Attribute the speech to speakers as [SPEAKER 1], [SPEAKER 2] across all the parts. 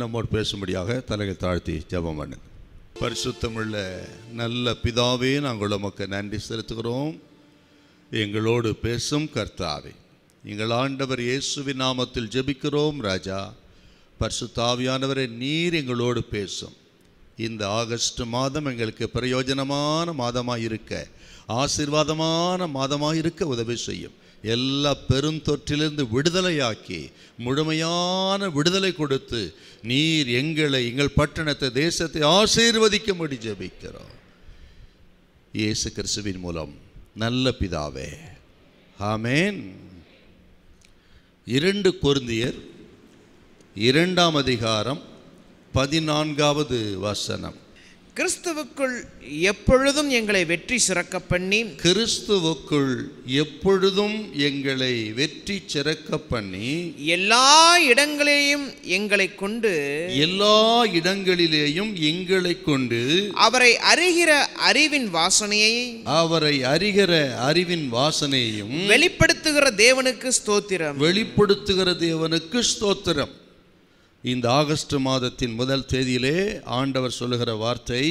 [SPEAKER 1] நம்மோடு பேசும்படியாக தலைகள் தாழ்த்தி ஜபம் பண்ணுங்க பரிசுத்தமுள்ள நல்ல பிதாவே நாங்கள் மக்கள் நன்றி செலுத்துகிறோம் எங்களோடு பேசும் கர்த்தாவே எங்கள் ஆண்டவர் இயேசுவின் நாமத்தில் ஜெபிக்கிறோம் ராஜா தாவியானவரை நீர் எங்களோடு பேசும் இந்த ஆகஸ்ட் மாதம் எங்களுக்கு பிரயோஜனமான மாதமாக இருக்க ஆசீர்வாதமான மாதமாக இருக்க உதவி செய்யும் எல்லா பெருந்தொற்றிலிருந்து விடுதலையாக்கி முழுமையான விடுதலை கொடுத்து நீர் எங்களை எங்கள் பட்டணத்தை தேசத்தை ஆசீர்வதிக்கும்படி ஜெபிக்கிறோம் இயேசு கிறிஸ்துவின் மூலம் நல்ல பிதாவே ஆமேன் இரண்டு பொருந்தியர் இரண்டாம் அதிகாரம் பதினான்காவது வசனம்
[SPEAKER 2] கிறிஸ்துவுக்குள் எப்பொழுதும் எங்களை வெற்றி சிறக்க பண்ணி கிறிஸ்துவுக்குள்
[SPEAKER 1] எப்பொழுதும் எங்களை வெற்றி சிறக்க பண்ணி
[SPEAKER 2] எல்லா இடங்களிலேயும் எங்களை கொண்டு
[SPEAKER 1] எல்லா இடங்களிலேயும் எங்களை கொண்டு
[SPEAKER 2] அவரை அறிகிற அறிவின் வாசனையை
[SPEAKER 1] அவரை அறிகிற அறிவின் வாசனையும்
[SPEAKER 2] வெளிப்படுத்துகிற தேவனுக்கு ஸ்தோத்திரம்
[SPEAKER 1] வெளிப்படுத்துகிற தேவனுக்கு ஸ்தோத்திரம் இந்த ஆகஸ்ட் மாதத்தின் முதல் தேதியிலே ஆண்டவர் சொல்லுகிற வார்த்தை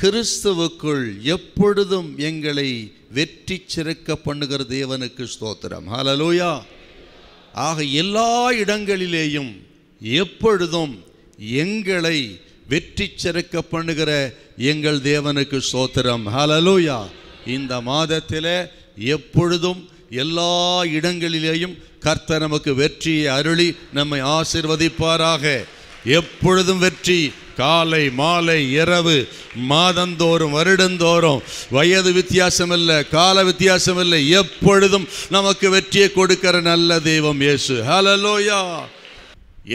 [SPEAKER 1] கிறிஸ்துவுக்குள் எப்பொழுதும் எங்களை வெற்றி சிறக்க பண்ணுகிற தேவனுக்கு ஸ்தோத்திரம் ஹலலோயா ஆக எல்லா இடங்களிலேயும் எப்பொழுதும் எங்களை வெற்றி சிறக்க பண்ணுகிற எங்கள் தேவனுக்கு ஸ்தோத்திரம் ஹலலோயா இந்த மாதத்தில் எப்பொழுதும் எல்லா இடங்களிலேயும் கர்த்தர் நமக்கு வெற்றியை அருளி நம்மை ஆசிர்வதிப்பாராக எப்பொழுதும் வெற்றி காலை மாலை இரவு மாதந்தோறும் வருடந்தோறும் வயது வித்தியாசம் இல்லை கால வித்தியாசம் இல்லை எப்பொழுதும் நமக்கு வெற்றியை கொடுக்கிற நல்ல தெய்வம் இயேசு ஹலலோயா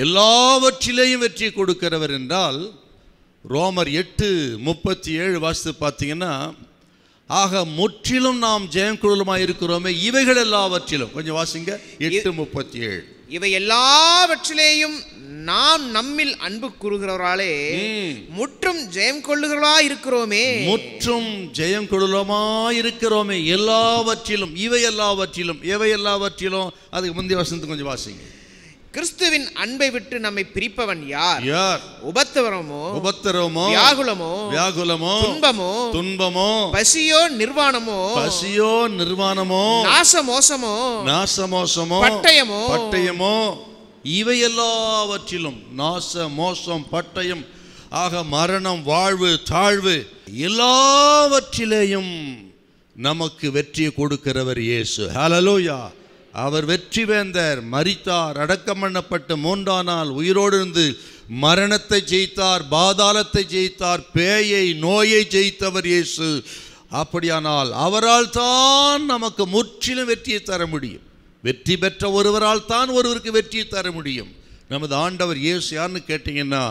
[SPEAKER 1] எல்லாவற்றிலேயும் வெற்றியை கொடுக்கிறவர் என்றால் ரோமர் எட்டு முப்பத்தி ஏழு வாசித்து பார்த்தீங்கன்னா ஆக முற்றிலும் நாம் ஜெயம் இருக்கிறோமே இவைகள் எல்லாவற்றிலும் கொஞ்சம் வாசிங்க எட்டு முப்பத்தி ஏழு
[SPEAKER 2] இவை எல்லாவற்றிலேயும் நாம் நம்மில் அன்பு கூறுகிறவர்களாலே முற்றும் ஜெயம் கொள்ளுகிறவளா இருக்கிறோமே முற்றும் ஜெயம் கொள்ளுமா இருக்கிறோமே எல்லாவற்றிலும் இவை எல்லாவற்றிலும் இவை எல்லாவற்றிலும் அதுக்கு முந்தைய வசந்த கொஞ்சம் வாசிங்க கிறிஸ்துவின் அன்பை விட்டு நம்மை பிரிப்பவன் யார் யார் உபத்திரமோ உபத்திரமோ வியாகுலமோ வியாகுலமோ துன்பமோ துன்பமோ பசியோ நிர்வாணமோ பசியோ நிர்வாணமோ நாசமோசமோ
[SPEAKER 1] நாசமோசமோ பட்டயமோ பட்டயமோ இவை எல்லாவற்றிலும் நாச மோசம் பட்டயம் ஆக மரணம் வாழ்வு தாழ்வு எல்லாவற்றிலேயும் நமக்கு வெற்றியை கொடுக்கிறவர் இயேசு ஹலலோயா அவர் வெற்றி வேந்தர் மறித்தார் அடக்கம் பண்ணப்பட்டு மூன்றாம் நாள் உயிரோடு இருந்து மரணத்தை ஜெயித்தார் பாதாளத்தை ஜெயித்தார் பேயை நோயை ஜெயித்தவர் இயேசு அப்படியானால் அவரால் தான் நமக்கு முற்றிலும் வெற்றியை தர முடியும் வெற்றி பெற்ற ஒருவரால் தான் ஒருவருக்கு வெற்றியை தர முடியும் நமது ஆண்டவர் இயேசு யார்னு கேட்டீங்கன்னா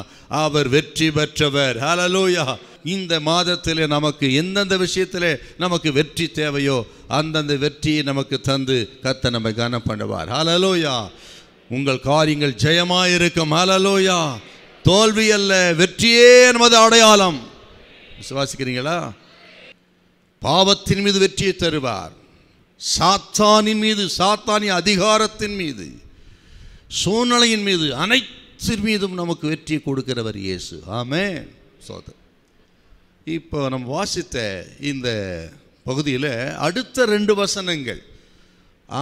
[SPEAKER 1] அவர் வெற்றி பெற்றவர் ஹலலோயா இந்த மாதத்தில் நமக்கு எந்தெந்த விஷயத்தில் நமக்கு வெற்றி தேவையோ அந்தந்த வெற்றியை நமக்கு தந்து கத்த நம்மை கனம் பண்ணுவார் ஹலலோயா உங்கள் காரியங்கள் ஜெயமாக இருக்கும் ஹலலோயா தோல்வி அல்ல வெற்றியே நமது அடையாளம் விசுவாசிக்கிறீங்களா பாவத்தின் மீது வெற்றியை தருவார் சாத்தானின் மீது சாத்தானி அதிகாரத்தின் மீது சூழ்நிலையின் மீது அனைத்தின் மீதும் நமக்கு வெற்றி கொடுக்கிறவர் இயேசு ஆமே சோத இப்போ நம்ம வாசித்த இந்த பகுதியில் அடுத்த ரெண்டு வசனங்கள்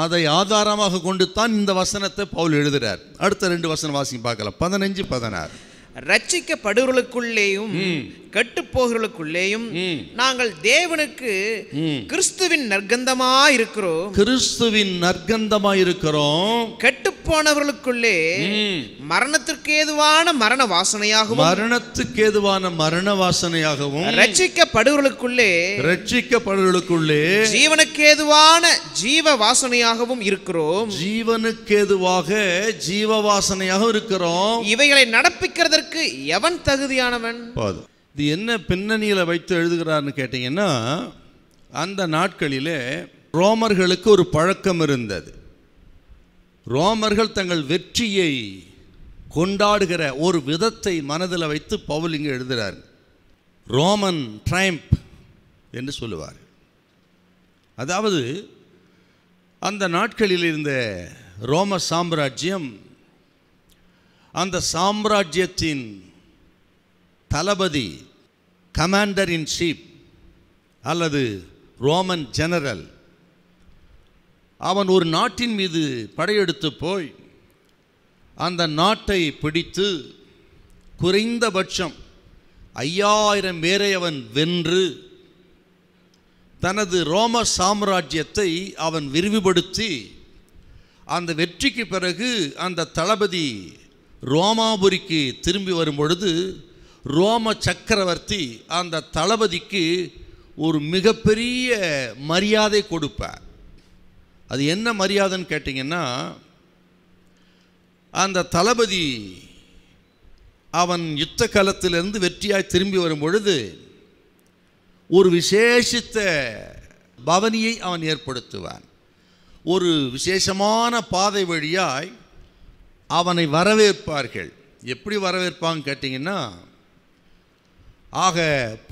[SPEAKER 1] அதை ஆதாரமாக கொண்டு தான் இந்த வசனத்தை பவுல் எழுதுகிறார் அடுத்த ரெண்டு வசனம் வாசி பார்க்கலாம் பதினஞ்சு பதினாறு
[SPEAKER 2] ரட்சிக்கப்படுவர்களுக்குள்ளேயும் கெட்டு போகிறவர்களுக்குள்ளேயும் நாங்கள் தேவனுக்கு கிறிஸ்துவின் நற்கந்தமா இருக்கிறோம்
[SPEAKER 1] கிறிஸ்துவின் நற்கந்தமா இருக்கிறோம்
[SPEAKER 2] கெட்டு போனவர்களுக்குள்ளே மரணத்திற்கு ஏதுவான மரண வாசனையாகவும்
[SPEAKER 1] மரணத்துக்கு ஏதுவான மரண வாசனையாகவும்
[SPEAKER 2] ரட்சிக்கப்படுவர்களுக்குள்ளே ரட்சிக்கப்படுவர்களுக்குள்ளே ஜீவனுக்கு ஏதுவான ஜீவ வாசனையாகவும் இருக்கிறோம் ஜீவனுக்கு ஏதுவாக ஜீவ வாசனையாக இருக்கிறோம் இவைகளை நடப்பிக்கிறதற்கு எழுதுவதற்கு எவன் தகுதியானவன் போதும் இது என்ன பின்னணியில்
[SPEAKER 1] வைத்து எழுதுகிறான்னு கேட்டிங்கன்னா அந்த நாட்களிலே ரோமர்களுக்கு ஒரு பழக்கம் இருந்தது ரோமர்கள் தங்கள் வெற்றியை கொண்டாடுகிற ஒரு விதத்தை மனதில் வைத்து பவுல் எழுதுகிறார் ரோமன் ட்ரைம்ப் என்று சொல்லுவார் அதாவது அந்த நாட்களில் இருந்த ரோம சாம்ராஜ்யம் அந்த சாம்ராஜ்யத்தின் தளபதி கமாண்டர் இன் ஷீப் அல்லது ரோமன் ஜெனரல் அவன் ஒரு நாட்டின் மீது படையெடுத்து போய் அந்த நாட்டை பிடித்து குறைந்தபட்சம் ஐயாயிரம் பேரை அவன் வென்று தனது ரோம சாம்ராஜ்யத்தை அவன் விரிவுபடுத்தி அந்த வெற்றிக்கு பிறகு அந்த தளபதி ரோமாபுரிக்கு திரும்பி வரும்பொழுது ரோம சக்கரவர்த்தி அந்த தளபதிக்கு ஒரு மிகப்பெரிய மரியாதை கொடுப்பார் அது என்ன மரியாதைன்னு கேட்டிங்கன்னா அந்த தளபதி அவன் யுத்த காலத்திலிருந்து வெற்றியாய் திரும்பி வரும் பொழுது ஒரு விசேஷித்த பவனியை அவன் ஏற்படுத்துவான் ஒரு விசேஷமான பாதை வழியாய் அவனை வரவேற்பார்கள் எப்படி வரவேற்பாங்க கேட்டிங்கன்னா ஆக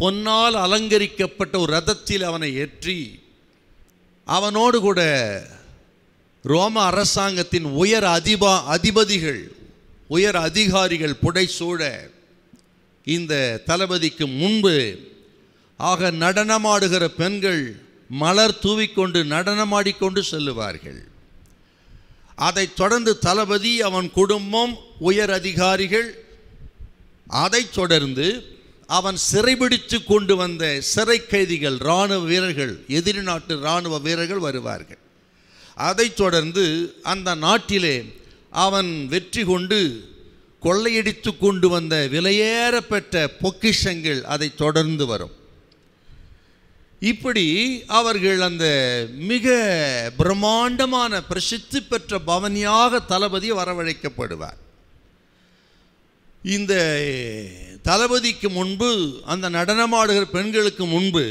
[SPEAKER 1] பொன்னால் அலங்கரிக்கப்பட்ட ஒரு ரதத்தில் அவனை ஏற்றி அவனோடு கூட ரோம அரசாங்கத்தின் உயர் அதிபா அதிபதிகள் உயர் அதிகாரிகள் புடைசூழ இந்த தளபதிக்கு முன்பு ஆக நடனமாடுகிற பெண்கள் மலர் தூவிக்கொண்டு நடனமாடிக்கொண்டு செல்லுவார்கள் அதைத் தொடர்ந்து தளபதி அவன் குடும்பம் உயர் அதிகாரிகள் அதைத் தொடர்ந்து அவன் சிறைபிடித்து கொண்டு வந்த சிறை கைதிகள் இராணுவ வீரர்கள் எதிரி நாட்டு இராணுவ வீரர்கள் வருவார்கள் அதைத் தொடர்ந்து அந்த நாட்டிலே அவன் வெற்றி கொண்டு கொள்ளையடித்து கொண்டு வந்த விலையேறப்பெற்ற பொக்கிஷங்கள் அதை தொடர்ந்து வரும் இப்படி அவர்கள் அந்த மிக பிரம்மாண்டமான பிரசித்தி பெற்ற பவனியாக தளபதி வரவழைக்கப்படுவார் இந்த தளபதிக்கு முன்பு அந்த நடனமாடுகிற பெண்களுக்கு முன்பு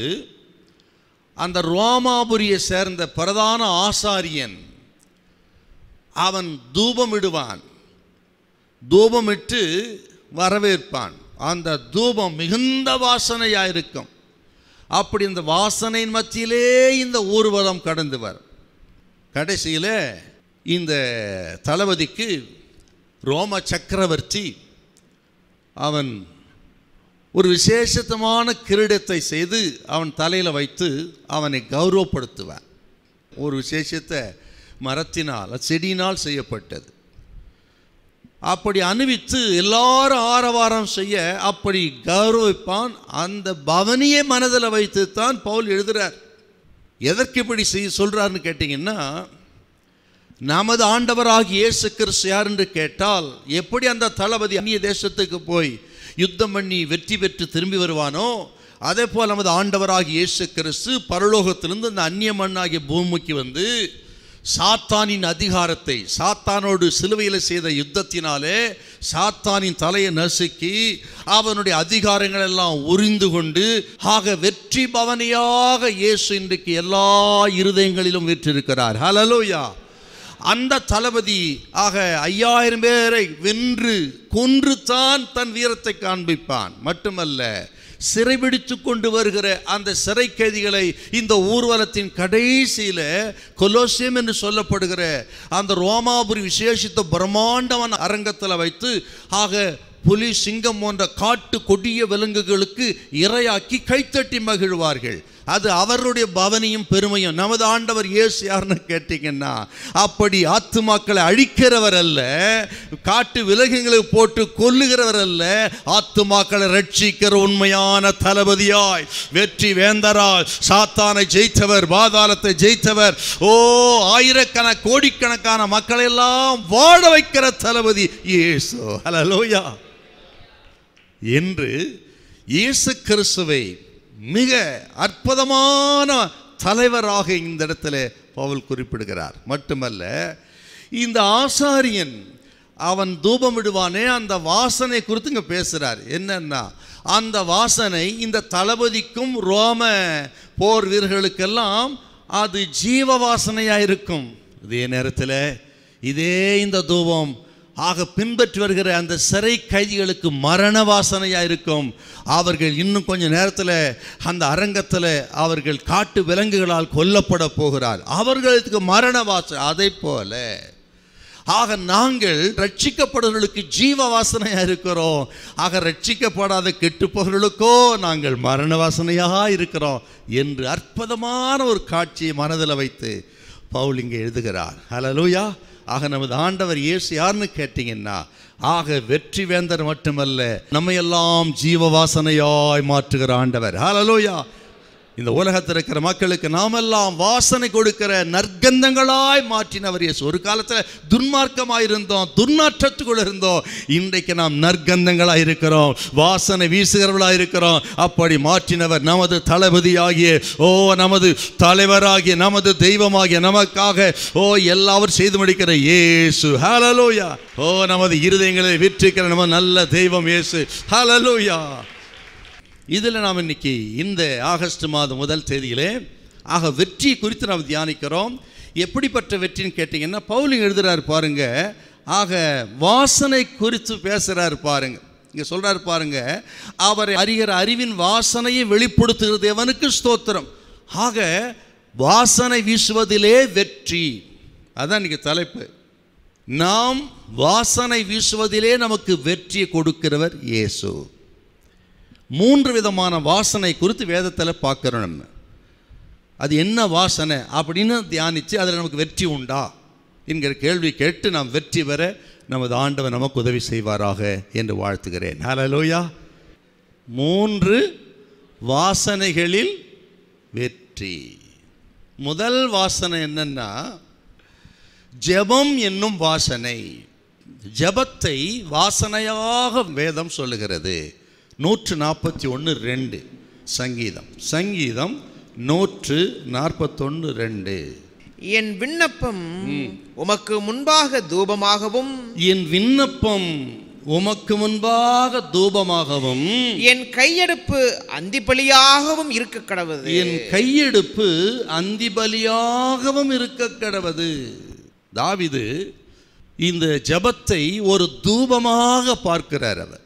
[SPEAKER 1] அந்த ரோமாபுரியை சேர்ந்த பிரதான ஆசாரியன் அவன் தூபமிடுவான் தூபமிட்டு வரவேற்பான் அந்த தூபம் மிகுந்த வாசனையாக இருக்கும் அப்படி இந்த வாசனையின் மத்தியிலே இந்த ஊர்வலம் கடந்து கடைசியில் இந்த தளபதிக்கு ரோம சக்கரவர்த்தி அவன் ஒரு விசேஷத்தமான கிரீடத்தை செய்து அவன் தலையில் வைத்து அவனை கௌரவப்படுத்துவான் ஒரு விசேஷத்தை மரத்தினால் செடியினால் செய்யப்பட்டது அப்படி அணிவித்து எல்லாரும் ஆரவாரம் செய்ய அப்படி கௌரவிப்பான் அந்த பவனியை மனதில் வைத்து தான் பவுல் எழுதுகிறார் எதற்கு இப்படி செய்ய சொல்கிறாருன்னு கேட்டிங்கன்னா நமது ஆண்டவராகி இயேசு கிறிஸ்து யார் என்று கேட்டால் எப்படி அந்த தளபதி அந்நிய தேசத்துக்கு போய் யுத்தம் பண்ணி வெற்றி பெற்று திரும்பி வருவானோ அதே போல் நமது ஆண்டவராகி இயேசு கிறிஸ்து பரலோகத்திலிருந்து அந்த அந்நிய மண்ணாகிய பூமிக்கு வந்து சாத்தானின் அதிகாரத்தை சாத்தானோடு சிலுவையில் செய்த யுத்தத்தினாலே சாத்தானின் தலையை நசுக்கி அவனுடைய அதிகாரங்கள் எல்லாம் உறிந்து கொண்டு ஆக வெற்றி பவனியாக இயேசு இன்றைக்கு எல்லா இருதயங்களிலும் வெற்றிருக்கிறார் ஹலலோயா அந்த தளபதி ஆக ஐயாயிரம் பேரை வென்று கொன்று தான் தன் வீரத்தை காண்பிப்பான் மட்டுமல்ல சிறைபிடித்து கொண்டு வருகிற அந்த சிறை கைதிகளை இந்த ஊர்வலத்தின் கடைசியில் கொலோசியம் என்று சொல்லப்படுகிற அந்த ரோமாபுரி விசேஷித்த பிரம்மாண்டமான அரங்கத்தில் வைத்து ஆக புலி சிங்கம் போன்ற காட்டு கொடிய விலங்குகளுக்கு இரையாக்கி கைத்தட்டி மகிழ்வார்கள் அது அவருடைய பவனியும் பெருமையும் நமது ஆண்டவர் இயேசு யாருன்னு கேட்டிங்கன்னா அப்படி ஆத்துமாக்களை அழிக்கிறவர் அல்ல காட்டு விலகங்களை போட்டு கொல்லுகிறவர் அல்ல ஆத்துமாக்களை ரட்சிக்கிற உண்மையான தளபதியாய் வெற்றி வேந்தராய் சாத்தானை ஜெயித்தவர் பாதாளத்தை ஜெயித்தவர் ஓ ஆயிரக்கண கோடிக்கணக்கான மக்களை எல்லாம் வாழ வைக்கிற தளபதி இயேசு ஹலோ என்று இயேசு கிறிஸ்துவை மிக அற்புதமான தலைவராக இந்த இடத்துல பவுல் குறிப்பிடுகிறார் மட்டுமல்ல இந்த ஆசாரியன் அவன் தூபமிடுவானே அந்த வாசனை குறித்து இங்கே பேசுகிறார் என்னன்னா அந்த வாசனை இந்த தளபதிக்கும் ரோம போர் வீரர்களுக்கெல்லாம் அது ஜீவ வாசனையாக இருக்கும் இதே நேரத்தில் இதே இந்த தூபம் ஆக பின்பற்றி வருகிற அந்த சிறை கைதிகளுக்கு மரண வாசனையாக இருக்கும் அவர்கள் இன்னும் கொஞ்சம் நேரத்தில் அந்த அரங்கத்தில் அவர்கள் காட்டு விலங்குகளால் கொல்லப்பட போகிறார் அவர்களுக்கு மரண வாசனை அதை போல ஆக நாங்கள் ரட்சிக்கப்படுவர்களுக்கு ஜீவ வாசனையாக இருக்கிறோம் ஆக ரட்சிக்கப்படாத கெட்டுப்பவர்களுக்கோ நாங்கள் மரண வாசனையாக இருக்கிறோம் என்று அற்புதமான ஒரு காட்சியை மனதில் வைத்து பவுல் இங்கே எழுதுகிறார் ஹலலூயா ஆக நமது ஆண்டவர் இயேசு யாருன்னு கேட்டீங்கன்னா ஆக வெற்றி வேந்தர் மட்டுமல்ல நம்மையெல்லாம் ஜீவ வாசனையாய் மாற்றுகிற ஆண்டவர் ஹலலோயா இந்த உலகத்தில் இருக்கிற மக்களுக்கு நாமெல்லாம் வாசனை கொடுக்கிற நற்கந்தங்களாய் மாற்றினவர் இயேசு ஒரு காலத்தில் துன்மார்க்கமாக இருந்தோம் துர்நாற்றத்துக்குள்ள இருந்தோம் இன்றைக்கு நாம் நற்கந்தங்களாக இருக்கிறோம் வாசனை வீசுகிறவர்களாக இருக்கிறோம் அப்படி மாற்றினவர் நமது தளபதியாகிய ஓ நமது தலைவராகிய நமது தெய்வமாகிய நமக்காக ஓ எல்லாரும் செய்து முடிக்கிற இயேசு ஹலலோயா ஓ நமது இருதயங்களை விற்றுக்கிற நம்ம நல்ல தெய்வம் இயேசு ஹலலோயா இதில் நாம் இன்னைக்கு இந்த ஆகஸ்ட் மாதம் முதல் தேதியிலே ஆக வெற்றி குறித்து நாம் தியானிக்கிறோம் எப்படிப்பட்ட வெற்றின்னு கேட்டிங்கன்னா பவுலிங் எழுதுகிறார் பாருங்க ஆக வாசனை குறித்து பேசுகிறார் பாருங்க இங்கே சொல்கிறார் பாருங்க அவரை அறிகிற அறிவின் வாசனையை வெளிப்படுத்துகிற தேவனுக்கு ஸ்தோத்திரம் ஆக வாசனை வீசுவதிலே வெற்றி அதான் இன்றைக்கி தலைப்பு நாம் வாசனை வீசுவதிலே நமக்கு வெற்றி கொடுக்கிறவர் இயேசு மூன்று விதமான வாசனை குறித்து வேதத்தில் பார்க்குறோம் நம்ம அது என்ன வாசனை அப்படின்னு தியானித்து அதில் நமக்கு வெற்றி உண்டா என்கிற கேள்வி கேட்டு நாம் வெற்றி பெற நமது ஆண்டவர் நமக்கு உதவி செய்வாராக என்று வாழ்த்துகிறேன் ஹலலோயா மூன்று வாசனைகளில் வெற்றி முதல் வாசனை என்னன்னா ஜெபம் என்னும் வாசனை ஜபத்தை வாசனையாக வேதம் சொல்லுகிறது நூற்று நாற்பத்தி ஒன்று ரெண்டு சங்கீதம் சங்கீதம் நூற்று நாற்பத்தொன்று ரெண்டு
[SPEAKER 2] என் விண்ணப்பம் உமக்கு முன்பாக தூபமாகவும் என் விண்ணப்பம் உமக்கு முன்பாக தூபமாகவும் என் கையெடுப்பு அந்திபலியாகவும் இருக்க கடவுது என்
[SPEAKER 1] கையெடுப்பு அந்திபலியாகவும் இருக்க கடவுது தாவிது இந்த ஜபத்தை ஒரு தூபமாக பார்க்கிறார் அவர்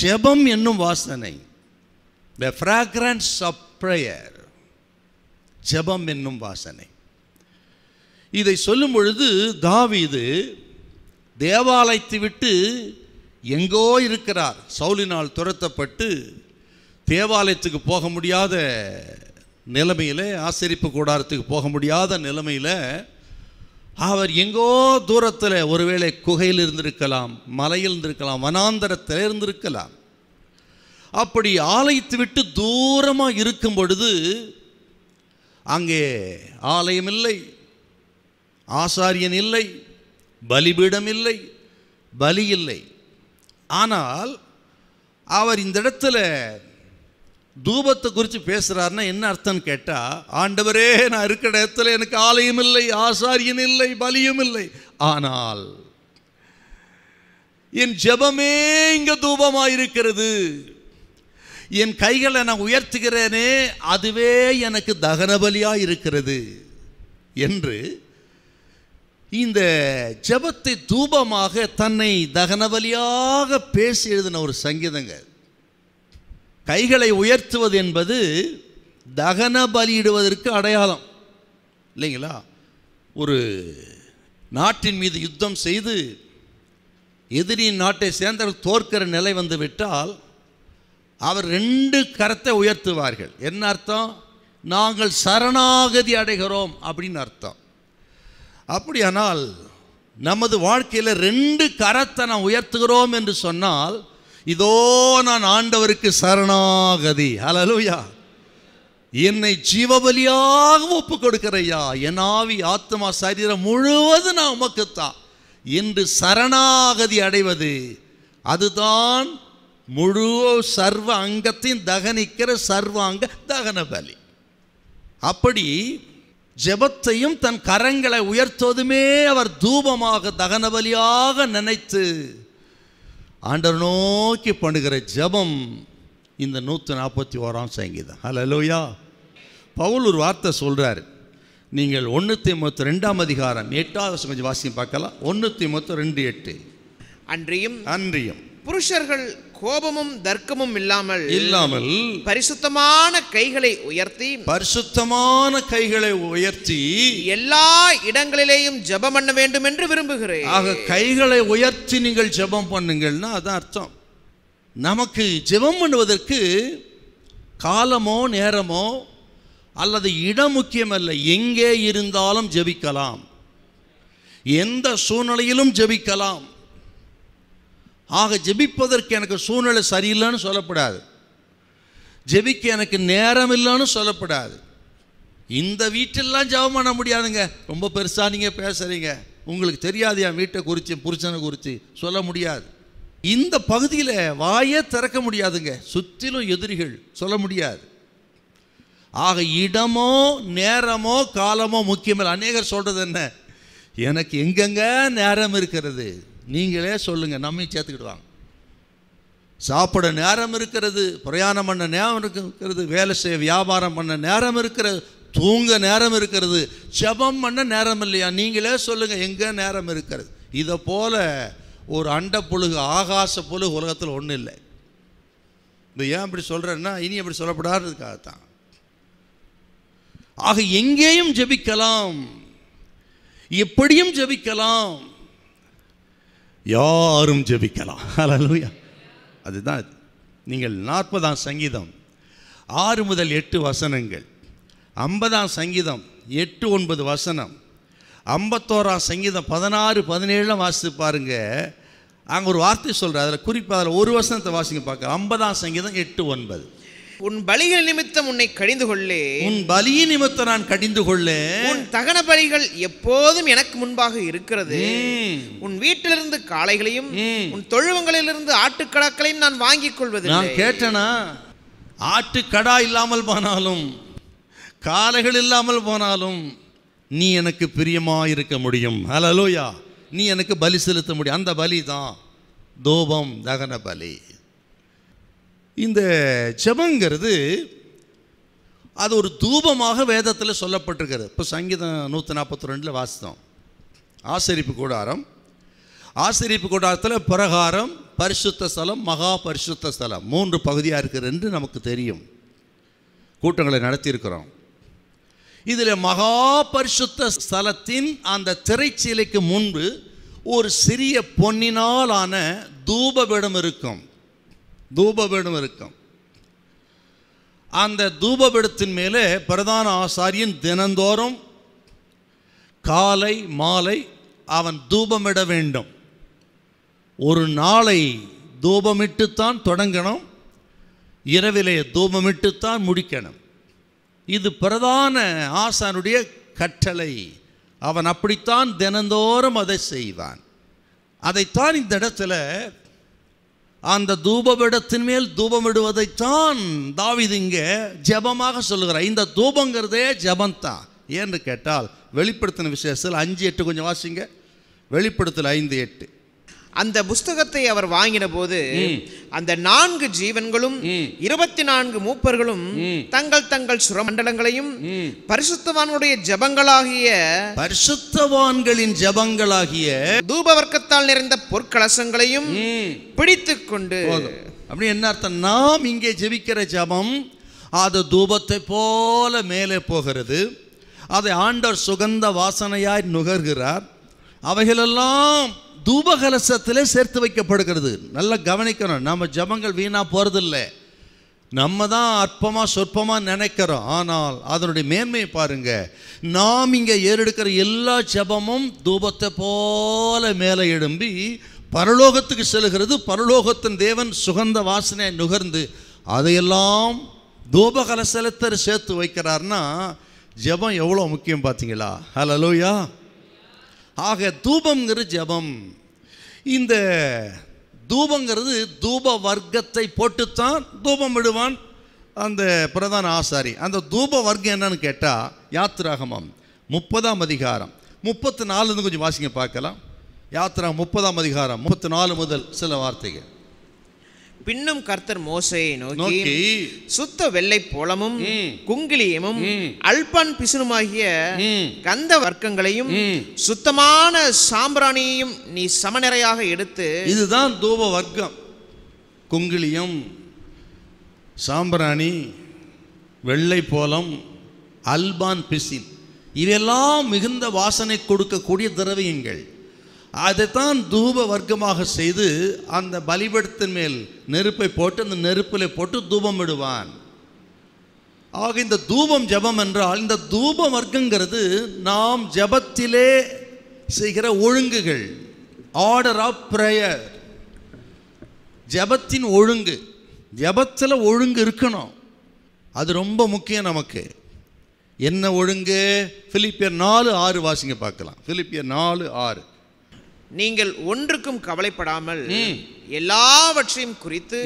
[SPEAKER 1] ஜெபம் என்னும் வாசனை த ஃப்ராக்ரன்ஸ் ஆஃப் ப்ரேயர் ஜெபம் என்னும் வாசனை இதை சொல்லும் பொழுது தாவிது தேவாலயத்தை விட்டு எங்கோ இருக்கிறார் சவுலினால் துரத்தப்பட்டு தேவாலயத்துக்கு போக முடியாத நிலைமையில் ஆசிரிப்பு கூடாரத்துக்கு போக முடியாத நிலைமையில் அவர் எங்கோ தூரத்தில் ஒருவேளை குகையில் இருந்திருக்கலாம் மலையில் இருந்திருக்கலாம் வனாந்தரத்தில் இருந்திருக்கலாம் அப்படி ஆலயத்தை விட்டு தூரமாக இருக்கும் பொழுது அங்கே ஆலயம் இல்லை ஆசாரியன் இல்லை பலிபீடம் இல்லை பலி இல்லை ஆனால் அவர் இந்த இடத்துல தூபத்தை குறித்து பேசுகிறாருன்னா என்ன அர்த்தம்னு கேட்டால் ஆண்டவரே நான் இருக்கிற இடத்துல எனக்கு ஆலயம் இல்லை ஆசாரியன் இல்லை பலியும் இல்லை ஆனால் என் ஜெபமே இங்கே தூபமாக இருக்கிறது என் கைகளை நான் உயர்த்துகிறேனே அதுவே எனக்கு தகனபலியாக இருக்கிறது என்று இந்த ஜபத்தை தூபமாக தன்னை தகனபலியாக பேசி எழுதின ஒரு சங்கீதங்கள் கைகளை உயர்த்துவது என்பது தகன பலியிடுவதற்கு அடையாளம் இல்லைங்களா ஒரு நாட்டின் மீது யுத்தம் செய்து எதிரியின் நாட்டை சேர்ந்தவர் தோற்கிற நிலை வந்து விட்டால் அவர் ரெண்டு கரத்தை உயர்த்துவார்கள் என்ன அர்த்தம் நாங்கள் சரணாகதி அடைகிறோம் அப்படின்னு அர்த்தம் அப்படியானால் நமது வாழ்க்கையில் ரெண்டு கரத்தை நான் உயர்த்துகிறோம் என்று சொன்னால் இதோ நான் ஆண்டவருக்கு சரணாகதி அலலுயா என்னை ஜீவபலியாக ஒப்பு கொடுக்கிறையா என் ஆவி ஆத்மா சரீரம் முழுவதும் நான் உமக்குத்தான் என்று சரணாகதி அடைவது அதுதான் முழு சர்வ அங்கத்தையும் தகனிக்கிற சர்வாங்க தகன பலி அப்படி ஜெபத்தையும் தன் கரங்களை உயர்த்துவதுமே அவர் தூபமாக தகன பலியாக நினைத்து ஆண்டவர் நோக்கி பண்ணுகிற ஜபம் இந்த நூற்று நாற்பத்தி ஓராம் சங்கீதம் ஹலோ லோயா பவுல் ஒரு வார்த்தை சொல்கிறார் நீங்கள் ஒன்றுத்தி மொத்த ரெண்டாம் அதிகாரம் எட்டாவது கொஞ்சம் வாசியம் பார்க்கலாம் ஒன்றுத்தி மொத்தம் ரெண்டு எட்டு அன்றியும் அன்றியும்
[SPEAKER 2] புருஷர்கள் கோபமும் தர்க்கமும் இல்லாமல் இல்லாமல் பரிசுத்தமான கைகளை உயர்த்தி பரிசுத்தமான கைகளை உயர்த்தி எல்லா இடங்களிலேயும் ஜெபம் பண்ண வேண்டும் என்று விரும்புகிறேன் ஆக கைகளை உயர்த்தி நீங்கள் ஜெபம்
[SPEAKER 1] பண்ணுங்கள்னா அதான் அர்த்தம் நமக்கு ஜெபம் பண்ணுவதற்கு காலமோ நேரமோ அல்லது இடம் முக்கியமல்ல எங்கே இருந்தாலும் ஜெபிக்கலாம் எந்த சூழ்நிலையிலும் ஜெபிக்கலாம் ஆக ஜெபிப்பதற்கு எனக்கு சூழ்நிலை சரியில்லைன்னு சொல்லப்படாது ஜெபிக்க எனக்கு நேரம் இல்லைன்னு சொல்லப்படாது இந்த வீட்டிலலாம் ஜெபம் பண்ண முடியாதுங்க ரொம்ப பெருசாக நீங்கள் பேசுகிறீங்க உங்களுக்கு தெரியாது என் வீட்டை குறித்து புருஷனை குறித்து சொல்ல முடியாது இந்த பகுதியில் வாயே திறக்க முடியாதுங்க சுற்றிலும் எதிரிகள் சொல்ல முடியாது ஆக இடமோ நேரமோ காலமோ முக்கியமில்லை அநேகர் சொல்கிறது என்ன எனக்கு எங்கெங்க நேரம் இருக்கிறது நீங்களே சொல்லுங்கள் நம்மையும் சேர்த்துக்கிடுவாங்க சாப்பிட நேரம் இருக்கிறது பிரயாணம் பண்ண நேரம் இருக்கிறது வேலை செய்ய வியாபாரம் பண்ண நேரம் இருக்கிறது தூங்க நேரம் இருக்கிறது செபம் பண்ண நேரம் இல்லையா நீங்களே சொல்லுங்கள் எங்கே நேரம் இருக்கிறது இதை போல் ஒரு அண்ட புழுகு ஆகாச புழுகு உலகத்தில் ஒன்றும் இல்லை இது ஏன் அப்படி சொல்கிறேன்னா இனி அப்படி சொல்லப்படாததுக்காகத்தான் ஆக எங்கேயும் ஜபிக்கலாம் எப்படியும் ஜபிக்கலாம் யாரும் ஜெபிக்கலாம் அலலுயா அதுதான் நீங்கள் நாற்பதாம் சங்கீதம் ஆறு முதல் எட்டு வசனங்கள் ஐம்பதாம் சங்கீதம் எட்டு ஒன்பது வசனம் ஐம்பத்தோராம் சங்கீதம் பதினாறு பதினேழுலாம் வாசித்து பாருங்கள் அங்கே ஒரு வார்த்தை சொல்கிறேன் அதில் குறிப்பாக அதில் ஒரு வசனத்தை வாசிங்க பார்க்க ஐம்பதாம் சங்கீதம் எட்டு ஒன்பது
[SPEAKER 2] உன் பலியின் நிமித்தம் உன்னை கடிந்து கொள்ளே உன் பலியின் நிமித்தம் நான்
[SPEAKER 1] கடிந்து கொள்ளே
[SPEAKER 2] உன் தகன பலிகள் எப்போதும் எனக்கு முன்பாக இருக்கிறது உன் வீட்டிலிருந்து காளைகளையும் உன் தொழுவங்களிலிருந்து ஆட்டுக்கடாக்களையும் நான் வாங்கிக் கொள்வது நான் கேட்டனா
[SPEAKER 1] ஆட்டுக்கடா இல்லாமல் போனாலும் காளைகள் இல்லாமல் போனாலும் நீ எனக்கு பிரியமாக இருக்க முடியும் ஹலலோயா நீ எனக்கு பலி செலுத்த முடியும் அந்த பலி தான் தோபம் தகன பலி இந்த ஜபங்கிறது அது ஒரு தூபமாக வேதத்தில் சொல்லப்பட்டிருக்கிறது இப்போ சங்கீதம் நூற்றி நாற்பத்தி ரெண்டில் வாசித்தோம் ஆசரிப்பு கூடாரம் ஆசிரிப்பு கூடாரத்தில் பிரகாரம் பரிசுத்த ஸ்தலம் மகா பரிசுத்த ஸ்தலம் மூன்று பகுதியாக இருக்கிறது என்று நமக்கு தெரியும் கூட்டங்களை நடத்தியிருக்கிறோம் இதில் மகா பரிசுத்த ஸ்தலத்தின் அந்த திரைச்சீலைக்கு முன்பு ஒரு சிறிய பொன்னினால் ஆன இருக்கும் தூபபீடம் இருக்கும் அந்த தூபபீடத்தின் மேலே பிரதான ஆசாரியன் தினந்தோறும் காலை மாலை அவன் தூபமிட வேண்டும் ஒரு நாளை தூபமிட்டுத்தான் தொடங்கணும் இரவிலே தூபமிட்டுத்தான் முடிக்கணும் இது பிரதான ஆசானுடைய கட்டளை அவன் அப்படித்தான் தினந்தோறும் அதை செய்வான் அதைத்தான் இந்த இடத்துல அந்த தூபபிடத்தின் மேல் தூபமிடுவதைத்தான் தாவிது இங்கே ஜபமாக சொல்லுகிறார் இந்த தூபங்கிறதே ஜபந்தான் ஏன்னு கேட்டால் வெளிப்படுத்தின
[SPEAKER 2] விசேஷத்தில் அஞ்சு எட்டு கொஞ்சம் வாசிங்க வெளிப்படுத்தல் ஐந்து எட்டு அந்த புஸ்தகத்தை அவர் வாங்கின போது அந்த நான்கு ஜீவன்களும் இருபத்தி நான்கு மூப்பர்களும் தங்கள் தங்கள் சுரமண்டலங்களையும் பரிசுத்தவான்களுடைய ஜபங்களாகிய பரிசுத்தவான்களின் ஜபங்களாகிய வர்க்கத்தால் நிறைந்த பொற்கலசங்களையும் பிடித்து கொண்டு அப்படி என்ன அர்த்தம் நாம் இங்கே ஜெபிக்கிற ஜபம்
[SPEAKER 1] அது தூபத்தை போல மேலே போகிறது அதை ஆண்டவர் சுகந்த வாசனையாய் நுகர்கிறார் அவைகளெல்லாம் தூபகலசத்தில் சேர்த்து வைக்கப்படுகிறது நல்லா கவனிக்கணும் நம்ம ஜபங்கள் வீணாக போகிறதில்லை நம்ம தான் அற்பமாக சொற்பமாக நினைக்கிறோம் ஆனால் அதனுடைய மேன்மையை பாருங்கள் நாம் இங்கே ஏறெடுக்கிற எல்லா ஜபமும் தூபத்தை போல மேலே எழும்பி பரலோகத்துக்கு செல்கிறது பரலோகத்தின் தேவன் சுகந்த வாசனை நுகர்ந்து அதையெல்லாம் தூபகலசலத்தர் சேர்த்து வைக்கிறார்னா ஜபம் எவ்வளோ முக்கியம் பார்த்தீங்களா ஹலோ லோயா ஆக தூபங்கிறது ஜபம் இந்த தூபங்கிறது தூப வர்க்கத்தை போட்டுத்தான் தூபம் விடுவான் அந்த பிரதான ஆசாரி அந்த தூப வர்க்கம் என்னன்னு கேட்டால் யாத்ராகமம் முப்பதாம் அதிகாரம் முப்பத்து நாலுன்னு கொஞ்சம் வாசிங்க பார்க்கலாம் யாத்ரா முப்பதாம் அதிகாரம் முப்பத்து நாலு முதல் சில வார்த்தைகள்
[SPEAKER 2] பின்னும் கர்த்தர் மோசையை நோக்கி சுத்த வெள்ளை போலமும் குங்கிலியமும் அல்பான் பிசுனுமாகிய கந்த வர்க்கங்களையும் சுத்தமான சாம்பிராணியையும் நீ சமநிறையாக எடுத்து இதுதான்
[SPEAKER 1] தூப வர்க்கம் குங்கிலியம் சாம்பிராணி வெள்ளை போலம் அல்பான் பிசின் இவையெல்லாம் மிகுந்த வாசனை கொடுக்கக்கூடிய திரவியங்கள் அதைத்தான் தூப வர்க்கமாக செய்து அந்த பலிபடத்தின் மேல் நெருப்பை போட்டு அந்த நெருப்பில் போட்டு தூபம் விடுவான் ஆக இந்த தூபம் ஜபம் என்றால் இந்த தூப வர்க்கங்கிறது நாம் ஜபத்திலே செய்கிற ஒழுங்குகள் ஆர்டர் ஆஃப் ப்ரேயர் ஜபத்தின் ஒழுங்கு ஜபத்தில் ஒழுங்கு இருக்கணும் அது ரொம்ப முக்கியம் நமக்கு என்ன ஒழுங்கு பிலிப்பியர் நாலு ஆறு வாசிங்க பார்க்கலாம்
[SPEAKER 2] பிலிப்பியர் நாலு ஆறு நீங்கள் ஒன்றுக்கும் கவலைப்படாமல் எல்லாவற்றையும் குறித்து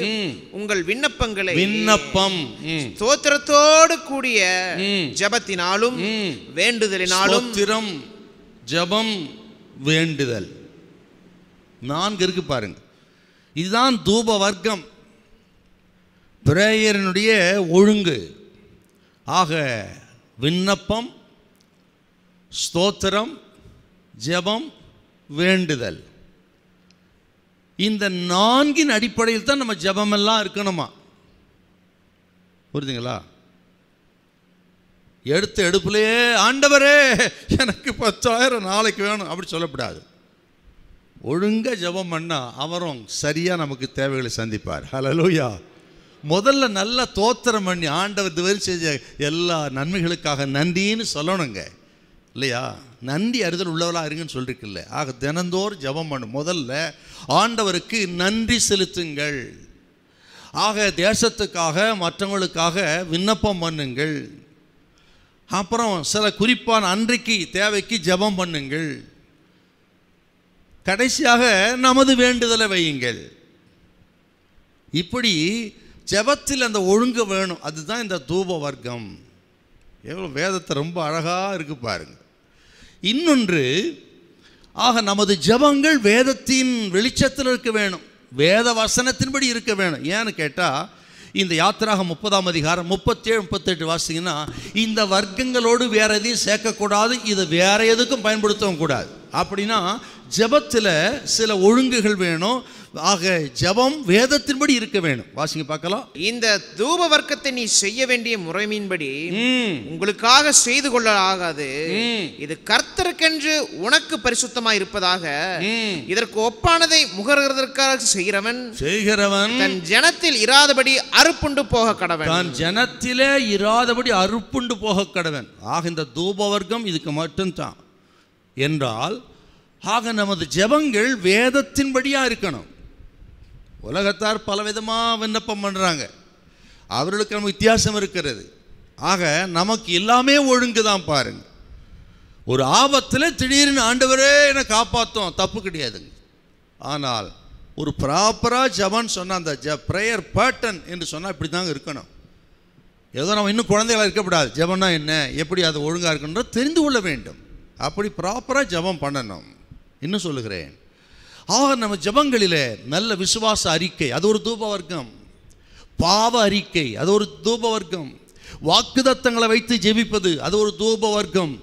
[SPEAKER 2] உங்கள் விண்ணப்பங்களை விண்ணப்பம் ஸ்தோத்திரத்தோடு கூடிய ஜபத்தினாலும் வேண்டுதலினாலும் திறம் ஜபம் வேண்டுதல் நான்கு இருக்கு பாருங்க
[SPEAKER 1] இதுதான் தூப வர்க்கம் பிரேயரனுடைய ஒழுங்கு ஆக விண்ணப்பம் ஸ்தோத்திரம் ஜபம் வேண்டுதல் இந்த நான்கின் அடிப்படையில் தான் நம்ம ஜபமெல்லாம் இருக்கணுமா புரிதுங்களா எடுத்த எடுப்புலையே ஆண்டவரே எனக்கு பத்தாயிரம் நாளைக்கு வேணும் அப்படி சொல்லப்படாது ஒழுங்காக ஜபம் பண்ணால் அவரும் சரியாக நமக்கு தேவைகளை சந்திப்பார் ஹலலூயா முதல்ல நல்லா தோத்திரம் பண்ணி ஆண்டவர் இது செஞ்ச எல்லா நன்மைகளுக்காக நன்றின்னு சொல்லணுங்க இல்லையா நன்றி அறிதல் உள்ளவளாக இருங்கன்னு சொல்லிருக்குல்ல ஆக தினந்தோறும் ஜபம் பண்ணும் முதல்ல ஆண்டவருக்கு நன்றி செலுத்துங்கள் ஆக தேசத்துக்காக மற்றவங்களுக்காக விண்ணப்பம் பண்ணுங்கள் அப்புறம் சில குறிப்பான அன்றைக்கு தேவைக்கு ஜபம் பண்ணுங்கள் கடைசியாக நமது வேண்டுதலை வையுங்கள் இப்படி ஜபத்தில் அந்த ஒழுங்கு வேணும் அதுதான் இந்த தூப வர்க்கம் எவ்வளோ வேதத்தை ரொம்ப அழகாக இருக்கு பாருங்கள் இன்னொன்று ஆக நமது ஜபங்கள் வேதத்தின் வெளிச்சத்தில் இருக்க வேணும் வேத வசனத்தின்படி இருக்க வேணும் ஏன்னு கேட்டால் இந்த யாத்திராக முப்பதாம் அதிகாரம் முப்பத்தேழு முப்பத்தெட்டு வாசிங்கன்னா இந்த வர்க்கங்களோடு வேற எதையும் சேர்க்கக்கூடாது இதை வேற எதுக்கும் பயன்படுத்தவும் கூடாது அப்படின்னா ஜபத்தில் சில ஒழுங்குகள் வேணும் ஆக
[SPEAKER 2] ஜபம் வேதத்தின்படி இருக்க வேணும் வாசிங்க பார்க்கலாம் இந்த தூப வர்க்கத்தை நீ செய்ய வேண்டிய முறைமையின்படி உங்களுக்காக செய்து கொள்ள ஆகாது இது கர்த்தருக்கென்று உனக்கு பரிசுத்தமா இருப்பதாக இதற்கு ஒப்பானதை முகர்கிறதற்காக செய்கிறவன்
[SPEAKER 1] செய்கிறவன் தன்
[SPEAKER 2] ஜனத்தில் இராதபடி அறுப்புண்டு போக கடவன் தன்
[SPEAKER 1] ஜனத்திலே இராதபடி அறுப்புண்டு போக கடவன் ஆக இந்த தூப வர்க்கம் இதுக்கு மட்டும்தான் என்றால் ஆக நமது ஜபங்கள் வேதத்தின்படியாக இருக்கணும் உலகத்தார் பலவிதமாக விண்ணப்பம் பண்ணுறாங்க அவர்களுக்கு நம்ம வித்தியாசம் இருக்கிறது ஆக நமக்கு எல்லாமே ஒழுங்கு தான் பாருங்கள் ஒரு ஆபத்தில் திடீர்னு ஆண்டவரே என்னை காப்பாற்றும் தப்பு கிடையாதுங்க ஆனால் ஒரு ப்ராப்பராக ஜபான்னு சொன்னால் அந்த ஜ ப்ரேயர் பேட்டன் என்று சொன்னால் இப்படி தாங்க இருக்கணும் ஏதோ நம்ம இன்னும் குழந்தைகளாக இருக்கக்கூடாது ஜபன்னா என்ன எப்படி அது ஒழுங்காக இருக்குன்ற தெரிந்து கொள்ள வேண்டும் அப்படி ப்ராப்பராக ஜபம் பண்ணணும் இன்னும் சொல்லுகிறேன் ஆக நம்ம ஜபங்களில் நல்ல விசுவாச அறிக்கை அது ஒரு தூப வர்க்கம் பாவ அறிக்கை அது ஒரு தூப வர்க்கம் வாக்குதத்தங்களை வைத்து ஜெபிப்பது அது ஒரு தூப வர்க்கம்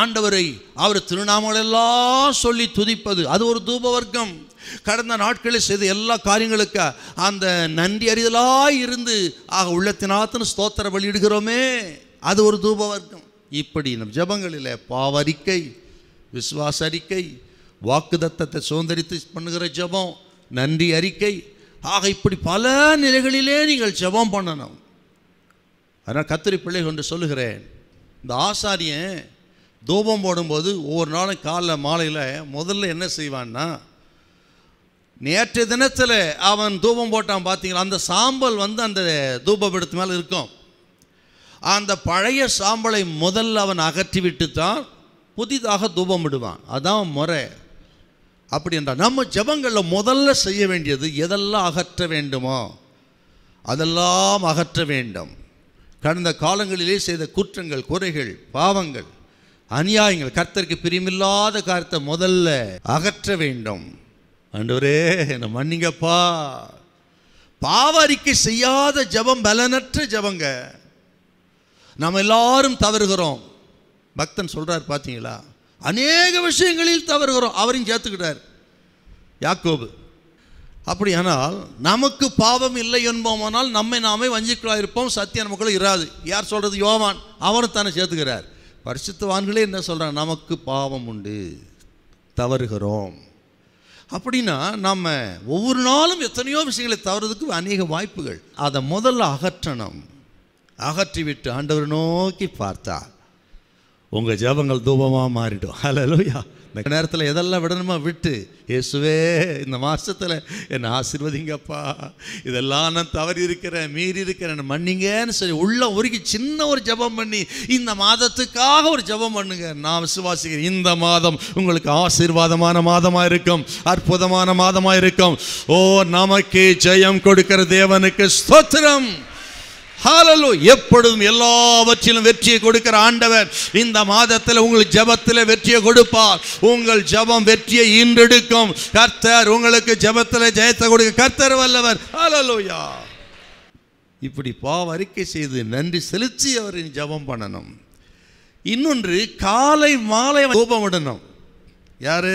[SPEAKER 1] ஆண்டவரை அவர் திருநாமங்களெல்லாம் சொல்லி துதிப்பது அது ஒரு தூப வர்க்கம் கடந்த நாட்களில் செய்த எல்லா காரியங்களுக்கு அந்த நன்றி அறிதலாக இருந்து ஆக உள்ளத்தினாத்தனு ஸ்தோத்திர வெளியிடுகிறோமே அது ஒரு தூப வர்க்கம் இப்படி நம் ஜபங்களில் பாவ அறிக்கை விசுவாச அறிக்கை வாக்குதத்தத்தை சுதந்திரித்து பண்ணுகிற ஜபம் நன்றி அறிக்கை ஆக இப்படி பல நிலைகளிலே நீங்கள் ஜபம் பண்ணணும் அதனால் கத்திரி பிள்ளை கொண்டு சொல்லுகிறேன் இந்த ஆசாரியன் தூபம் போடும்போது ஒவ்வொரு நாளும் காலைல மாலையில் முதல்ல என்ன செய்வான்னா நேற்றைய தினத்தில் அவன் தூபம் போட்டான் பார்த்தீங்களா அந்த சாம்பல் வந்து அந்த தூபப்படுத்து மேலே இருக்கும் அந்த பழைய சாம்பலை முதல்ல அவன் விட்டு தான் புதிதாக தூபம் விடுவான் அதான் முறை அப்படி என்றால் நம்ம ஜபங்களில் முதல்ல செய்ய வேண்டியது எதெல்லாம் அகற்ற வேண்டுமோ அதெல்லாம் அகற்ற வேண்டும் கடந்த காலங்களிலே செய்த குற்றங்கள் குறைகள் பாவங்கள் அநியாயங்கள் கர்த்தருக்கு பிரியமில்லாத காரியத்தை முதல்ல அகற்ற வேண்டும் அன்றுவரே என்ன மன்னிங்கப்பா பாவ அறிக்கை செய்யாத ஜபம் பலனற்ற ஜபங்க நம்ம எல்லாரும் தவறுகிறோம் பக்தன் சொல்கிறார் பார்த்தீங்களா அநேக விஷயங்களில் தவறுகிறோம் அவரையும் சேர்த்துக்கிட்டார் யாக்கோபு அப்படியானால் நமக்கு பாவம் இல்லை என்போமானால் நம்மை நாமே வஞ்சிக்கலாக இருப்போம் சத்தியம் நமக்குள்ள இராது யார் சொல்கிறது யோவான் அவரும் தானே சேர்த்துக்கிறார் பரிசுத்தவான்களே என்ன சொல்கிறான் நமக்கு பாவம் உண்டு தவறுகிறோம் அப்படின்னா நம்ம ஒவ்வொரு நாளும் எத்தனையோ விஷயங்களை தவறுறதுக்கு அநேக வாய்ப்புகள் அதை முதல்ல அகற்றணும் அகற்றிவிட்டு ஆண்டவர் நோக்கி பார்த்தார் உங்கள் ஜபங்கள் தூபமாக மாறிடும் ஹலலூயா இந்த நேரத்தில் எதெல்லாம் விடணுமா விட்டு இயேசுவே இந்த மாதத்தில் என்னை ஆசிர்வதிங்கப்பா இதெல்லாம் நான் தவறி இருக்கிறேன் மீறி இருக்கிறேன் மன்னிங்கன்னு சொல்லி உள்ள உருகி சின்ன ஒரு ஜபம் பண்ணி இந்த மாதத்துக்காக ஒரு ஜபம் பண்ணுங்க நான் விசுவாசிக்கிறேன் இந்த மாதம் உங்களுக்கு ஆசீர்வாதமான மாதமாக இருக்கும் அற்புதமான மாதமாக இருக்கும் ஓ நமக்கு ஜெயம் கொடுக்கிற தேவனுக்கு ஸ்தோத்திரம் ஹாலலோ எப்பொழுதும் எல்லாவற்றிலும் வெற்றியை கொடுக்கிற ஆண்டவர் இந்த மாதத்தில் உங்கள் ஜபத்தில் வெற்றியை கொடுப்பார் உங்கள் ஜபம் வெற்றியை ஈன்றெடுக்கும் கர்த்தர் உங்களுக்கு ஜபத்தில் ஜெயத்தை கொடுக்க கர்த்தர் வல்லவர் ஹாலலூயா இப்படி பாவ அறிக்கை செய்து நன்றி செலுத்தி அவரின் ஜபம் பண்ணணும் இன்னொன்று காலை மாலை கோபம் விடணும் யாரு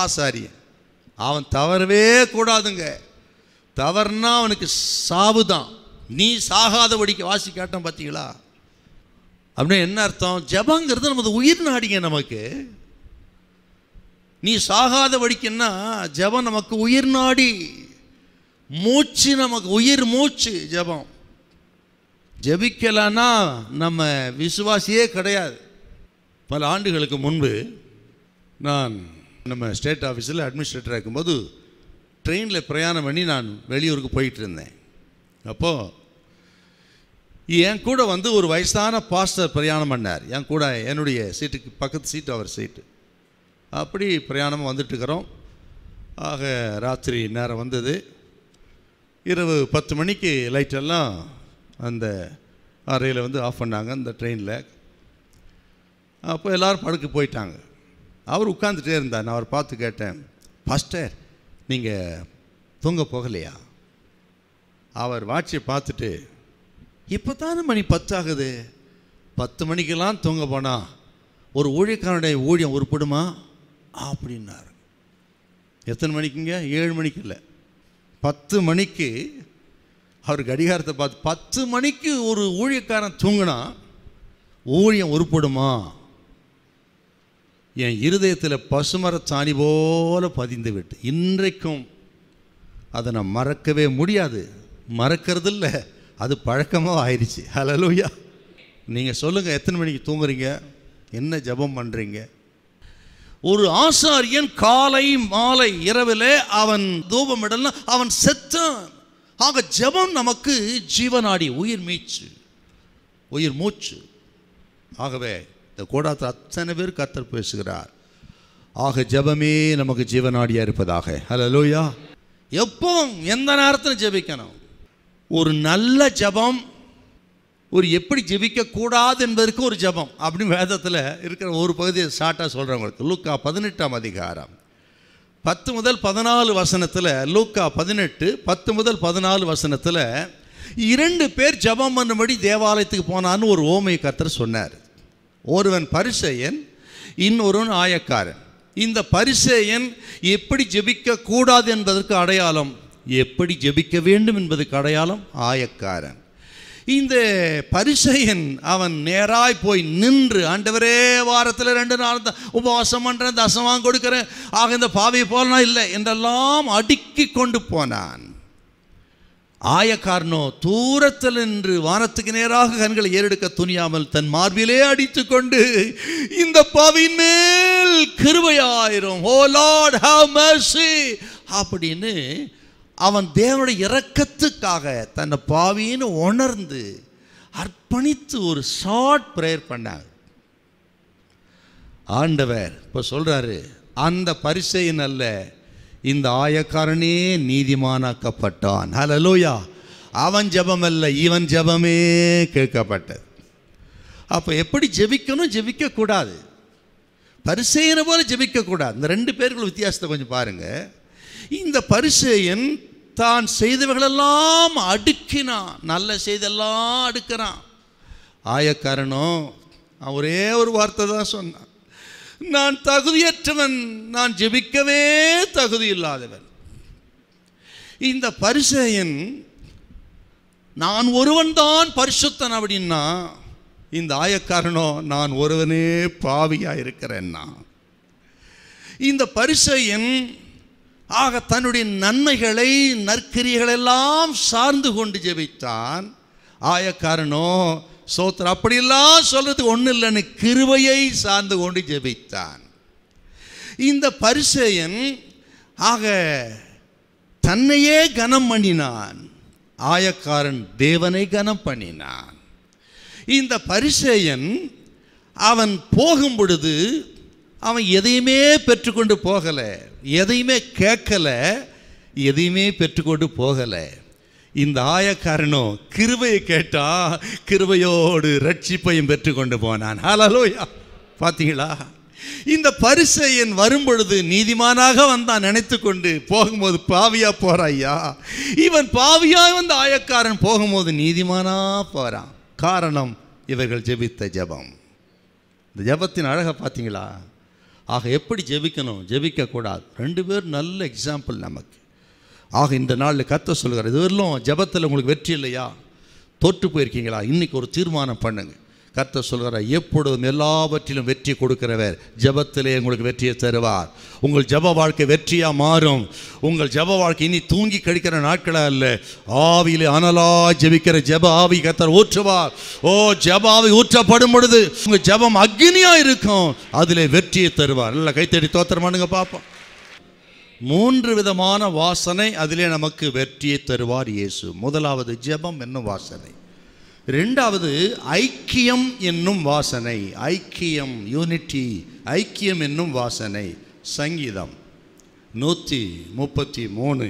[SPEAKER 1] ஆசாரி அவன் தவறவே கூடாதுங்க தவறுனா அவனுக்கு சாவு தான் நீ சாகாதபடிக்கு வாசி காட்டம் பார்த்தீங்களா அப்படின்னா என்ன அர்த்தம் ஜபங்கிறது நமது உயிர் நாடிங்க நமக்கு நீ சாகாத படிக்குன்னா ஜபம் நமக்கு உயிர் நாடி மூச்சு நமக்கு உயிர் மூச்சு ஜபம் ஜபிக்கலன்னா நம்ம விசுவாசியே கிடையாது பல ஆண்டுகளுக்கு முன்பு நான் நம்ம ஸ்டேட் ஆஃபீஸில் அட்மினிஸ்ட்ரேட்டராக இருக்கும்போது ட்ரெயினில் பிரயாணம் பண்ணி நான் வெளியூருக்கு போயிட்டு இருந்தேன் அப்போது என் கூட வந்து ஒரு வயசான பாஸ்டர் பிரயாணம் பண்ணார் என் கூட என்னுடைய சீட்டுக்கு பக்கத்து சீட்டு அவர் சீட்டு அப்படி பிரயாணம் வந்துட்டுருக்குறோம் ஆக ராத்திரி நேரம் வந்தது இரவு பத்து மணிக்கு லைட்டெல்லாம் அந்த அறையில் வந்து ஆஃப் பண்ணாங்க அந்த ட்ரெயினில் அப்போ எல்லோரும் படுக்க போயிட்டாங்க அவர் உட்காந்துட்டே இருந்தார் நான் அவர் பார்த்து கேட்டேன் பாஸ்டர் நீங்கள் தூங்க போகலையா அவர் வாட்சியை பார்த்துட்டு இப்போ தானே மணி பத்தாகுது பத்து மணிக்கெல்லாம் தூங்க போனால் ஒரு ஊழியக்காரனுடைய ஊழியம் உருப்படுமா அப்படின்னாரு எத்தனை மணிக்குங்க ஏழு மணிக்கு இல்லை பத்து மணிக்கு அவர் கடிகாரத்தை பார்த்து பத்து மணிக்கு ஒரு ஊழியக்காரன் தூங்கினா ஊழியம் உருப்படுமா என் இருதயத்தில் பசுமர சாணி போல பதிந்து விட்டு இன்றைக்கும் அதை நான் மறக்கவே முடியாது மறக்கிறது இல்லை அது பழக்கமாக ஆயிடுச்சு ஹலலூயா நீங்கள் சொல்லுங்கள் எத்தனை மணிக்கு தூங்குறீங்க என்ன ஜபம் பண்ணுறீங்க ஒரு ஆசாரியன் காலை மாலை இரவில் அவன் தூபமிடல்னா அவன் செத்தான் ஆக ஜபம் நமக்கு ஜீவனாடி உயிர் மீச்சு உயிர் மூச்சு ஆகவே இந்த கூடாத்தில் அத்தனை பேர் கத்தர் பேசுகிறார் ஆக ஜபமே நமக்கு ஜீவனாடியாக இருப்பதாக ஹலோ லோயா எப்பவும் எந்த நேரத்தில் ஜெபிக்கணும் ஒரு நல்ல ஜபம் ஒரு எப்படி ஜெபிக்கக்கூடாது என்பதற்கு ஒரு ஜபம் அப்படின்னு வேதத்தில் இருக்கிற ஒரு பகுதியை ஷார்ட்டாக சொல்கிறவங்களுக்கு லூக்கா பதினெட்டாம் அதிகாரம் பத்து முதல் பதினாலு வசனத்தில் லூக்கா பதினெட்டு பத்து முதல் பதினாலு வசனத்தில் இரண்டு பேர் ஜபம் பண்ணும்படி தேவாலயத்துக்கு போனான்னு ஒரு ஓமையை கத்தர் சொன்னார் ஒருவன் பரிசெயன் இன்னொருவன் ஆயக்காரன் இந்த பரிசேயன் எப்படி ஜெபிக்க கூடாது என்பதற்கு அடையாளம் எப்படி ஜெபிக்க வேண்டும் என்பது கடையாளம் ஆயக்காரன் இந்த பரிசையன் அவன் நேராய் போய் நின்று ஆண்டவரே வாரத்தில் ரெண்டு நாள் தான் உபவாசம் பண்ணுறேன் தசமாக கொடுக்குறேன் ஆக இந்த பாவியை போலனா இல்லை என்றெல்லாம் அடுக்கி கொண்டு போனான் ஆயக்காரனோ தூரத்தில் நின்று வானத்துக்கு நேராக கண்களை ஏறெடுக்க துணியாமல் தன் மார்பிலே அடித்து கொண்டு இந்த பாவியின் மேல் கிருபையாயிரும் ஓ லார்ட் ஹாவ் மெர்சி அப்படின்னு அவன் தேவனுடைய இரக்கத்துக்காக தன்னை பாவின்னு உணர்ந்து அர்ப்பணித்து ஒரு ஷார்ட் ப்ரேயர் பண்ணாங்க ஆண்டவர் இப்போ சொல்கிறாரு அந்த பரிசையின் அல்ல இந்த ஆயக்காரனே நீதிமானாக்கப்பட்டான் லோயா அவன் ஜபம் அல்ல இவன் ஜபமே கேட்கப்பட்டது அப்போ எப்படி ஜெபிக்கணும் ஜெபிக்கக்கூடாது பரிசெயனை போல ஜெபிக்கக்கூடாது இந்த ரெண்டு பேருக்குள்ள வித்தியாசத்தை கொஞ்சம் பாருங்கள் இந்த பரிசையன் தான் செய்தவர்களெல்லாம் அடுக்கினான் நல்ல செய்தெல்லாம் அடுக்கிறான் ஆயக்காரனும் அவரே ஒரே ஒரு வார்த்தை தான் சொன்னான் நான் தகுதியற்றவன் நான் ஜெபிக்கவே தகுதி இல்லாதவன் இந்த பரிசையன் நான் ஒருவன் தான் பரிசுத்தன் அப்படின்னா இந்த ஆயக்காரனோ நான் ஒருவனே பாவியாக இருக்கிறேன்னா இந்த பரிசையன் ஆக தன்னுடைய நன்மைகளை நற்கிரிகள் எல்லாம் சார்ந்து கொண்டு ஜெபித்தான் ஆயக்காரனோ சோத்திர அப்படியெல்லாம் சொல்கிறதுக்கு ஒன்றும் இல்லைன்னு கிருவையை சார்ந்து கொண்டு ஜெபித்தான் இந்த பரிசேயன் ஆக தன்னையே கனம் பண்ணினான் ஆயக்காரன் தேவனை கனம் பண்ணினான் இந்த பரிசேயன் அவன் போகும் பொழுது அவன் எதையுமே பெற்றுக்கொண்டு போகலை எதையுமே கேட்கலை எதையுமே பெற்றுக்கொண்டு போகலை இந்த ஆயக்காரனும் கிருவையை கேட்டால் கிருவையோடு ரட்சிப்பையும் பெற்றுக்கொண்டு போனான் ஹலலோயா பார்த்தீங்களா இந்த பரிசையன் வரும்பொழுது நீதிமானாக வந்தான் நினைத்து கொண்டு போகும்போது பாவியா போகிறாய்யா இவன் பாவியா வந்த ஆயக்காரன் போகும்போது நீதிமானா போறான் காரணம் இவர்கள் ஜெபித்த ஜபம் இந்த ஜபத்தின் அழகை பார்த்தீங்களா ஆக எப்படி ஜெபிக்கணும் ஜெபிக்கக்கூடாது ரெண்டு பேர் நல்ல எக்ஸாம்பிள் நமக்கு ஆக இந்த நாளில் கத்த சொல்கிறார் வரலும் ஜபத்தில் உங்களுக்கு வெற்றி இல்லையா தோற்று போயிருக்கீங்களா இன்றைக்கி ஒரு தீர்மானம் பண்ணுங்கள் கர்த்த சொல்கிறார் எப்பொழுதும் எல்லாவற்றிலும் வெற்றி கொடுக்கிறவர் ஜபத்திலே உங்களுக்கு வெற்றியை தருவார் உங்கள் ஜப வாழ்க்கை வெற்றியாக மாறும் உங்கள் ஜப வாழ்க்கை இனி தூங்கி கழிக்கிற நாட்களாக இல்லை ஆவியிலே அனலா ஜபிக்கிற ஜப ஆவி கர்த்தர் ஊற்றுவார் ஓ ஜப ஆவி ஊற்றப்படும் பொழுது உங்கள் ஜபம் அக்னியாக இருக்கும் அதில் வெற்றியை தருவார் நல்லா கைத்தடி தோத்திரமானுங்க பார்ப்போம் மூன்று விதமான வாசனை அதிலே நமக்கு வெற்றியை தருவார் இயேசு முதலாவது ஜெபம் என்னும் வாசனை ரெண்டாவது ஐக்கியம் என்னும் வாசனை ஐக்கியம் யூனிட்டி ஐக்கியம் என்னும் வாசனை சங்கீதம் நூற்றி முப்பத்தி மூணு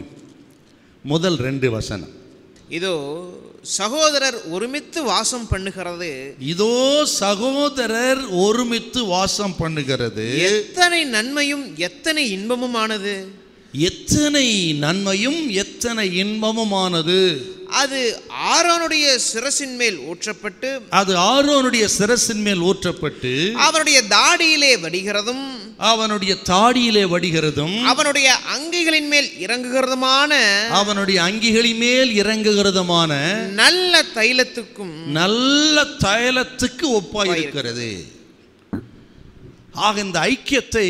[SPEAKER 1] முதல் ரெண்டு வசனம்
[SPEAKER 2] இதோ சகோதரர் ஒருமித்து வாசம் பண்ணுகிறது
[SPEAKER 1] இதோ சகோதரர் ஒருமித்து வாசம் பண்ணுகிறது
[SPEAKER 2] எத்தனை நன்மையும் எத்தனை இன்பமும் ஆனது
[SPEAKER 1] எத்தனை நன்மையும் எத்தனை இன்பமுமானது
[SPEAKER 2] அது ஆரோனுடைய சிரசின் மேல் ஊற்றப்பட்டு
[SPEAKER 1] அது ஆரோனுடைய சிரசின் மேல் ஊற்றப்பட்டு
[SPEAKER 2] அவனுடைய தாடியிலே வடிகிறதும்
[SPEAKER 1] அவனுடைய தாடியிலே வடிகிறதும்
[SPEAKER 2] அவனுடைய அங்கிகளின் மேல் இறங்குகிறதுமான
[SPEAKER 1] அவனுடைய அங்கிகளின் மேல் இறங்குகிறதுமான
[SPEAKER 2] நல்ல தைலத்துக்கும்
[SPEAKER 1] நல்ல தைலத்துக்கு ஒப்பாயிருக்கிறது ஆக இந்த ஐக்கியத்தை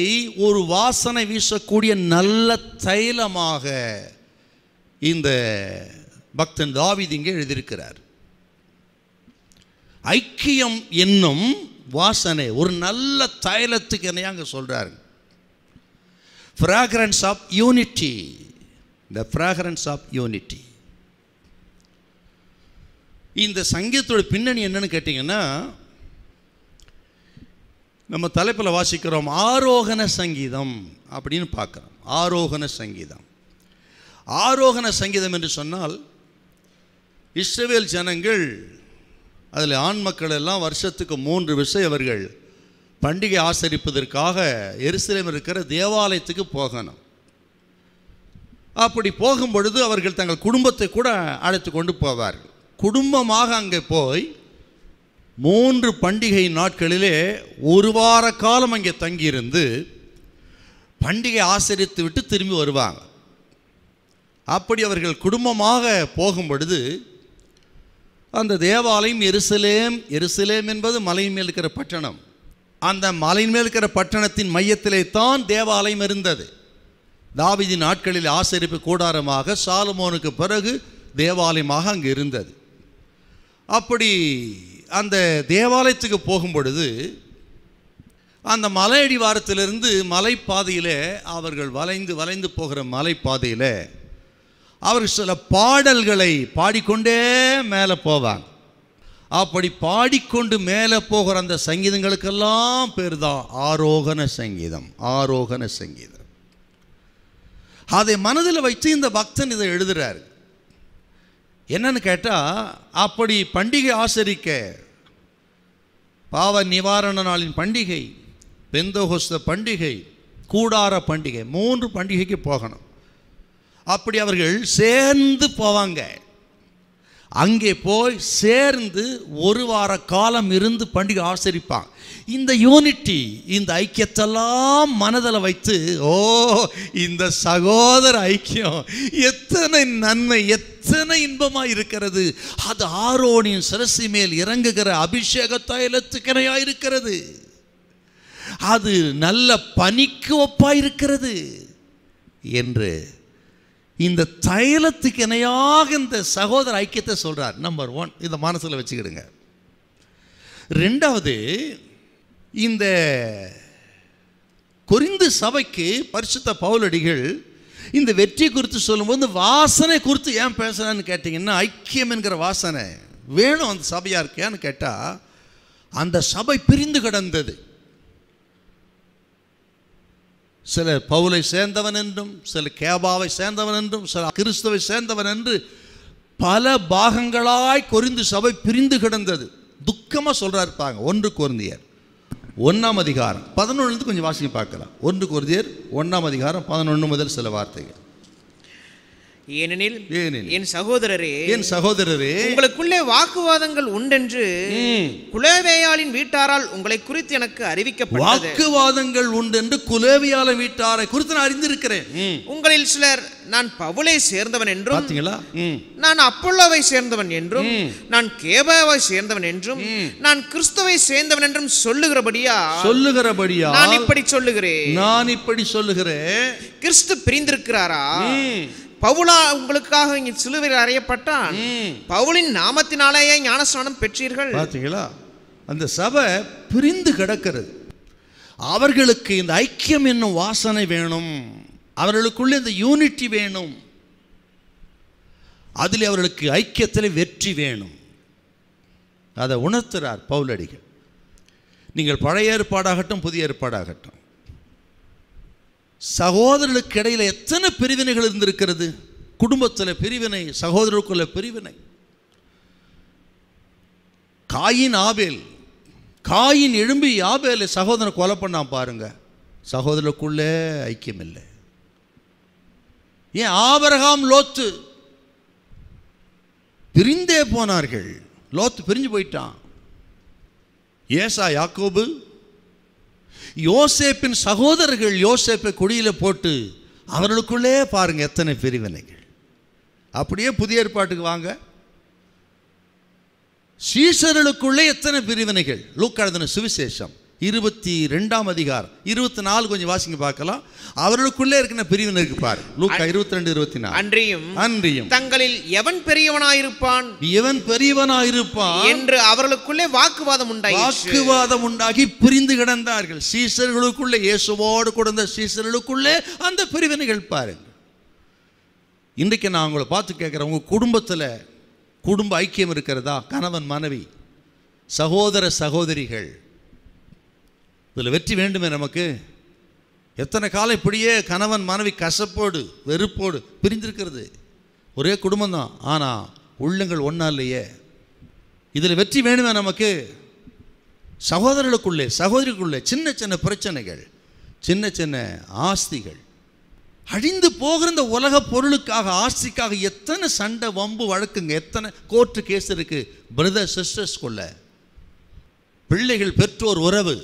[SPEAKER 1] ஒரு வாசனை வீசக்கூடிய நல்ல தைலமாக இந்த பக்தன் தாவித் இங்கே எழுதியிருக்கிறார் ஐக்கியம் என்னும் வாசனை ஒரு நல்ல தைலத்துக்கு என்னையா அங்கே fragrance of unity the fragrance of unity இந்த சங்கீதத்தோட பின்னணி என்னன்னு கேட்டிங்கன்னா நம்ம தலைப்பில் வாசிக்கிறோம் ஆரோகண சங்கீதம் அப்படின்னு பார்க்குறோம் ஆரோகண சங்கீதம் ஆரோகண சங்கீதம் என்று சொன்னால் இஸ்ரவேல் ஜனங்கள் அதில் ஆண் மக்கள் எல்லாம் வருஷத்துக்கு மூன்று விஷயம் அவர்கள் பண்டிகை ஆசரிப்பதற்காக எரிசிலம் இருக்கிற தேவாலயத்துக்கு போகணும் அப்படி போகும் பொழுது அவர்கள் தங்கள் குடும்பத்தை கூட அழைத்து கொண்டு போவார்கள் குடும்பமாக அங்கே போய் மூன்று பண்டிகை நாட்களிலே ஒரு வார காலம் அங்கே தங்கியிருந்து பண்டிகை ஆசரித்து விட்டு திரும்பி வருவாங்க அப்படி அவர்கள் குடும்பமாக போகும் பொழுது அந்த தேவாலயம் எருசலேம் எருசலேம் என்பது மலையின் மேல் இருக்கிற பட்டணம் அந்த மலையின் மேல் இருக்கிற பட்டணத்தின் மையத்திலே தான் தேவாலயம் இருந்தது தாவிதி நாட்களில் ஆசரிப்பு கூடாரமாக சாலமோனுக்கு பிறகு தேவாலயமாக அங்கு இருந்தது அப்படி அந்த தேவாலயத்துக்கு போகும் பொழுது அந்த மலையடி அடிவாரத்திலிருந்து மலைப்பாதையில் அவர்கள் வளைந்து வளைந்து போகிற மலைப்பாதையில் அவர்கள் சில பாடல்களை பாடிக்கொண்டே மேலே போவாங்க அப்படி பாடிக்கொண்டு மேலே போகிற அந்த சங்கீதங்களுக்கெல்லாம் பேர் தான் ஆரோகண சங்கீதம் ஆரோகண சங்கீதம் அதை மனதில் வைத்து இந்த பக்தன் இதை எழுதுகிறாரு என்னன்னு கேட்டால் அப்படி பண்டிகை ஆசரிக்க பாவ நிவாரண நாளின் பண்டிகை பெந்தோகஸ்த பண்டிகை கூடார பண்டிகை மூன்று பண்டிகைக்கு போகணும் அப்படி அவர்கள் சேர்ந்து போவாங்க அங்கே போய் சேர்ந்து ஒரு வார காலம் இருந்து பண்டிகை ஆசரிப்பாங்க இந்த யூனிட்டி இந்த ஐக்கியத்தெல்லாம் மனதில் வைத்து ஓ இந்த சகோதர ஐக்கியம் எத்தனை நன்மை எத்தனை இன்பமாக இருக்கிறது அது ஆரோனின் சிரசி மேல் இறங்குகிற அபிஷேக தைலத்துக்கிணையாக இருக்கிறது அது நல்ல பனிக்கு ஒப்பாக இருக்கிறது என்று இந்த தைலத்துக்கு இணையாக இந்த சகோதர ஐக்கியத்தை சொல்கிறார் நம்பர் ஒன் இதை மனசில் வச்சுக்கிடுங்க ரெண்டாவது இந்த குறிந்து சபைக்கு பரிசுத்த பவுலடிகள் இந்த வெற்றி குறித்து சொல்லும்போது வாசனை குறித்து ஏன் பேசுகிறான்னு கேட்டிங்கன்னா ஐக்கியம் என்கிற வாசனை வேணும் அந்த சபையாக இருக்கியான்னு கேட்டால் அந்த சபை பிரிந்து கிடந்தது சிலர் பவுலை சேர்ந்தவன் என்றும் சில கேபாவை சேர்ந்தவன் என்றும் சில கிறிஸ்துவை சேர்ந்தவன் என்று பல பாகங்களாய் கொறிந்து சபை பிரிந்து கிடந்தது துக்கமாக சொல்கிறார் பாங்க ஒன்று குறந்தியர் ஒன்றாம் அதிகாரம் பதினொன்றுலேருந்து கொஞ்சம் வாசிக்க பார்க்கலாம் ஒன்று குறந்தியர் ஒன்றாம் அதிகாரம் பதினொன்று முதல் சில வார்த்தைகள்
[SPEAKER 2] ஏனெனில் என் சகோதரரே என் சகோதரரே உங்களுக்குள்ளே வாக்குவாதங்கள் உண்டென்று குலவேயாளின் வீட்டாரால் உங்களை குறித்து எனக்கு அறிவிக்கப்பட்டது வாக்குவாதங்கள் உண்டென்று குலவேயாள வீட்டாரை குறித்து நான் அறிந்திருக்கிறேன் உங்களில் சிலர் நான் பவுலை சேர்ந்தவன் என்றும் பாத்தீங்களா நான் அப்பல்லோவை சேர்ந்தவன் என்றும் நான் கேபாவை சேர்ந்தவன் என்றும் நான் கிறிஸ்துவை சேர்ந்தவன் என்றும் சொல்லுகிறபடியா
[SPEAKER 1] சொல்லுகிறபடியா நான்
[SPEAKER 2] இப்படி சொல்லுகிறேன் நான் இப்படி சொல்லுகிறேன் கிறிஸ்து பிரிந்திருக்கிறாரா பவுலா உங்களுக்காக இங்கே சிலுவையில் அறையப்பட்டான் பவுலின் நாமத்தினாலேயே ஞானஸ்தானம் பெற்றீர்கள்
[SPEAKER 1] பார்த்தீங்களா அந்த சபை பிரிந்து கிடக்கிறது அவர்களுக்கு இந்த ஐக்கியம் என்னும் வாசனை வேணும் அவர்களுக்குள்ளே இந்த யூனிட்டி வேணும் அதில் அவர்களுக்கு ஐக்கியத்தில் வெற்றி வேணும் அதை உணர்த்துகிறார் பவுலடிகள் நீங்கள் பழைய ஏற்பாடாகட்டும் புதிய ஏற்பாடாகட்டும் சகோதரர்களுக்கு இடையில் எத்தனை பிரிவினைகள் இருந்திருக்கிறது குடும்பத்தில் பிரிவினை சகோதரருக்குள்ள பிரிவினை காயின் ஆபேல் காயின் எழும்பி ஆபேலை சகோதரன் கொலை பண்ணான் பாருங்க சகோதரருக்குள்ளே ஐக்கியம் இல்லை ஏன் ஆபரகாம் லோத்து பிரிந்தே போனார்கள் லோத்து பிரிஞ்சு போயிட்டான் ஏசா யாக்கோபு யோசேப்பின் சகோதரர்கள் யோசேப்பை குடியில் போட்டு அவர்களுக்குள்ளே பாருங்கள் எத்தனை பிரிவினைகள் அப்படியே புதிய ஏற்பாட்டுக்கு வாங்க சீசர்களுக்குள்ளே எத்தனை பிரிவினைகள் லூக்காழ்தன சுவிசேஷம் இருபத்தி ரெண்டாம் அதிகாரம் இருபத்தி நாலு கொஞ்சம் வாசிங்க பார்க்கலாம் அவர்களுக்குள்ளே இருக்கிற பிரிவினர் இருப்பார் லூக்கா இருபத்தி ரெண்டு இருபத்தி நாலு அன்றியும் அன்றியும்
[SPEAKER 2] தங்களில் எவன் பெரியவனாயிருப்பான்
[SPEAKER 1] எவன் பெரியவனாயிருப்பான் என்று
[SPEAKER 2] அவர்களுக்குள்ளே வாக்குவாதம் உண்டாகி வாக்குவாதம்
[SPEAKER 1] உண்டாகி பிரிந்து கிடந்தார்கள் சீசர்களுக்குள்ளே இயேசுவோடு கொடுத்த சீசர்களுக்குள்ளே அந்த பிரிவினைகள் பாருங்க இன்றைக்கு நான் உங்களை பார்த்து கேட்குறேன் உங்கள் குடும்பத்தில் குடும்ப ஐக்கியம் இருக்கிறதா கணவன் மனைவி சகோதர சகோதரிகள் இதில் வெற்றி வேண்டுமே நமக்கு எத்தனை காலம் இப்படியே கணவன் மனைவி கசப்போடு வெறுப்போடு பிரிந்திருக்கிறது ஒரே குடும்பம் தான் ஆனால் உள்ளங்கள் ஒன்றா இல்லையே இதில் வெற்றி வேணுமே நமக்கு சகோதரர்களுக்குள்ளே சகோதரிக்குள்ளே சின்ன சின்ன பிரச்சனைகள் சின்ன சின்ன ஆஸ்திகள் அழிந்து போகிற இந்த உலக பொருளுக்காக ஆஸ்திக்காக எத்தனை சண்டை வம்பு வழக்குங்க எத்தனை கோர்ட்டு கேஸ் இருக்குது பிரதர் சிஸ்டர்ஸ்குள்ள பிள்ளைகள் பெற்றோர் உறவு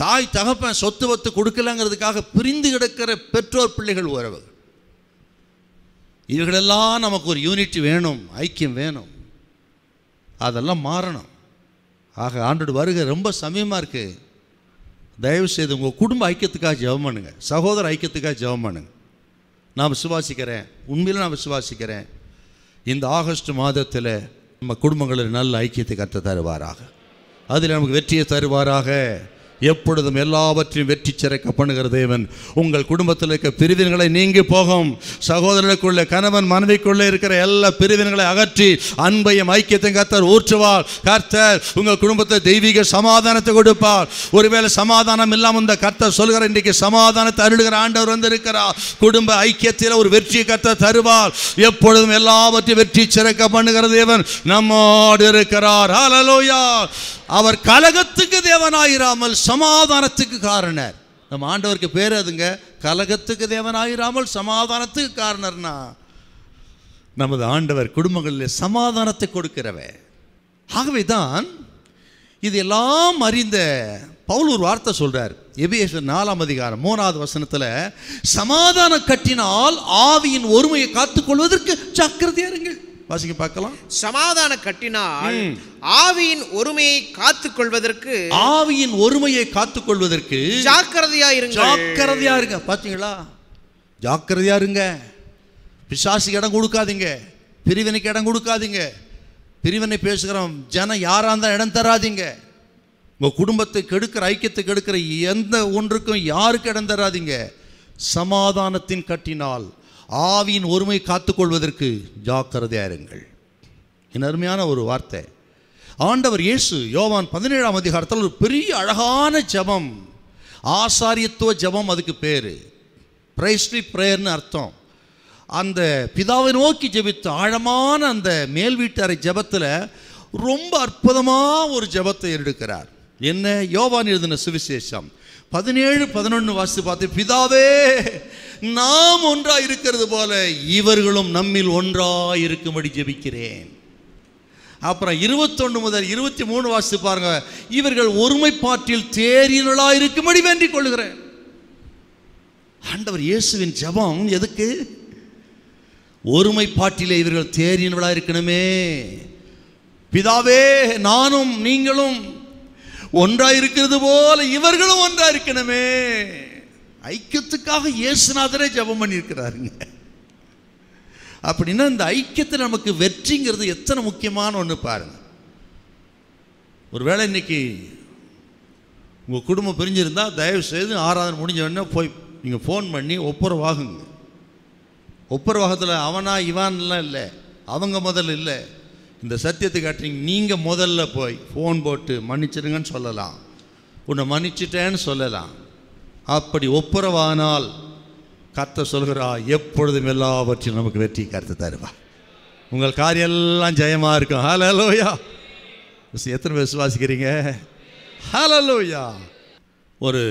[SPEAKER 1] தாய் தகப்பன் சொத்து வத்து கொடுக்கலங்கிறதுக்காக பிரிந்து கிடக்கிற பெற்றோர் பிள்ளைகள் உறவுகள் இவர்களெல்லாம் நமக்கு ஒரு யூனிட்டி வேணும் ஐக்கியம் வேணும் அதெல்லாம் மாறணும் ஆக ஆண்டு வருகை ரொம்ப சமயமாக இருக்குது தயவு செய்து உங்கள் குடும்ப ஐக்கியத்துக்காக ஜெபம் பண்ணுங்க சகோதர ஐக்கியத்துக்காக ஜெபம் பண்ணுங்க நான் விசுவாசிக்கிறேன் உண்மையில் நான் விசுவாசிக்கிறேன் இந்த ஆகஸ்ட் மாதத்தில் நம்ம குடும்பங்களில் நல்ல ஐக்கியத்தை கற்று தருவாராக அதில் நமக்கு வெற்றியை தருவாராக எப்பொழுதும் எல்லாவற்றையும் வெற்றி சிறக்க பண்ணுகிற தேவன் உங்கள் குடும்பத்தில் இருக்க பிரிவின்களை நீங்கி போகும் சகோதரனுக்குள்ள கணவன் மனைவிக்குள்ளே இருக்கிற எல்லா பிரிவின்களை அகற்றி அன்பையும் ஐக்கியத்தையும் கர்த்தர் ஊற்றுவார் கர்த்தர் உங்கள் குடும்பத்தை தெய்வீக சமாதானத்தை கொடுப்பார் ஒருவேளை சமாதானம் இல்லாமல் இந்த கர்த்தர் சொல்கிற இன்றைக்கு சமாதானத்தை அருடுகிற ஆண்டவர் வந்து இருக்கிறார் குடும்ப ஐக்கியத்தில் ஒரு வெற்றியை கர்த்தர் தருவார் எப்பொழுதும் எல்லாவற்றையும் வெற்றி சிறக்க பண்ணுகிற தேவன் நம்மோடு இருக்கிறார் அவர் கலகத்துக்கு தேவனாயிராமல் சமாதானத்துக்கு காரணர் நம்ம ஆண்டவருக்கு பேர் அதுங்க கலகத்துக்கு தேவனாயிராமல் சமாதானத்துக்கு காரணர்னா நமது ஆண்டவர் குடும்பங்களில் சமாதானத்தை கொடுக்கிறவ ஆகவே தான் இது எல்லாம் அறிந்த பவுல் ஒரு வார்த்தை சொல்கிறார் எபிஎஸ் நாலாம் அதிகாரம் மூணாவது வசனத்தில் சமாதான கட்டினால் ஆவியின் ஒருமையை காத்துக்கொள்வதற்கு ஜாக்கிரதையா வாசிக்க பார்க்கலாம்
[SPEAKER 2] சமாதான கட்டினால் ஆவியின் ஒருமையை காத்துக் கொள்வதற்கு
[SPEAKER 1] ஆவியின் ஒருமையை காத்துக் கொள்வதற்கு
[SPEAKER 2] ஜாக்கிரதையா இருங்க ஜாக்கிரதையா
[SPEAKER 1] இருங்க பாத்தீங்களா ஜாக்கிரதையா இருங்க பிசாசுக்கு இடம் கொடுக்காதீங்க பிரிவினைக்கு இடம் கொடுக்காதீங்க பிரிவினை பேசுகிறோம் ஜனம் யாராக இருந்தால் இடம் தராதிங்க உங்கள் குடும்பத்தை கெடுக்கிற ஐக்கியத்தை கெடுக்கிற எந்த ஒன்றுக்கும் யாருக்கு இடம் தராதிங்க சமாதானத்தின் கட்டினால் ஆவியின் ஒருமை காத்துக்கொள்வதற்கு ஜாக்கிரதையா இருங்கள் என் அருமையான ஒரு வார்த்தை ஆண்டவர் இயேசு யோவான் பதினேழாம் அதிகாரத்தில் ஒரு பெரிய அழகான ஜபம் ஆசாரியத்துவ ஜபம் அதுக்கு பேர் பிரைஸ்ட்ரி ப்ரேயர்னு அர்த்தம் அந்த பிதாவை நோக்கி ஜெபித்த ஆழமான அந்த மேல் வீட்டறை ஜபத்தில் ரொம்ப அற்புதமாக ஒரு ஜபத்தை எடுக்கிறார் என்ன யோவான் எழுதின சுவிசேஷம் பதினேழு பதினொன்று வாசி பார்த்து பிதாவே நாம் ஒன்றாக இருக்கிறது போல இவர்களும் நம்மில் ஒன்றாக இருக்கும்படி ஜெபிக்கிறேன் அப்புறம் இருபத்தொன்று முதல் இருபத்தி மூணு வாசி பாருங்க இவர்கள் ஒருமைப்பாட்டில் தேறினலாக இருக்கும்படி வேண்டிக் கொள்கிறேன் ஆண்டவர் இயேசுவின் ஜபம் எதுக்கு ஒருமைப்பாட்டிலே இவர்கள் தேறினவளாக இருக்கணுமே பிதாவே நானும் நீங்களும் ஒன்றாக இருக்கிறது போல இவர்களும் ஒன்றா இருக்கணுமே ஐக்கியத்துக்காக இயேசுநாதரே ஜபம் பண்ணியிருக்கிறாருங்க அப்படின்னா இந்த ஐக்கியத்தில் நமக்கு வெற்றிங்கிறது எத்தனை முக்கியமான ஒன்று பாருங்கள் ஒருவேளை இன்றைக்கி உங்கள் குடும்பம் பிரிஞ்சிருந்தால் தயவு செய்து ஆராதனை முடிஞ்ச உடனே போய் நீங்கள் ஃபோன் பண்ணி ஒப்புரவாகுங்க ஒப்புரவாகத்தில் அவனா இவான்லாம் இல்லை அவங்க முதல்ல இல்லை இந்த சத்தியத்தை காட்டுறீங்க நீங்கள் முதல்ல போய் ஃபோன் போட்டு மன்னிச்சிடுங்கன்னு சொல்லலாம் உன்னை மன்னிச்சிட்டேன்னு சொல்லலாம் அப்படி ஒப்புரவானால் கத்த சொல்கிறா எப்பொழுதும் எல்லாவற்றையும் நமக்கு வெற்றி கருத்து தருவா உங்கள் காரியெல்லாம் ஜெயமாக இருக்கும் ஹலலோயா எத்தனை பேர் விசுவாசிக்கிறீங்க ஹலலோயா ஒரு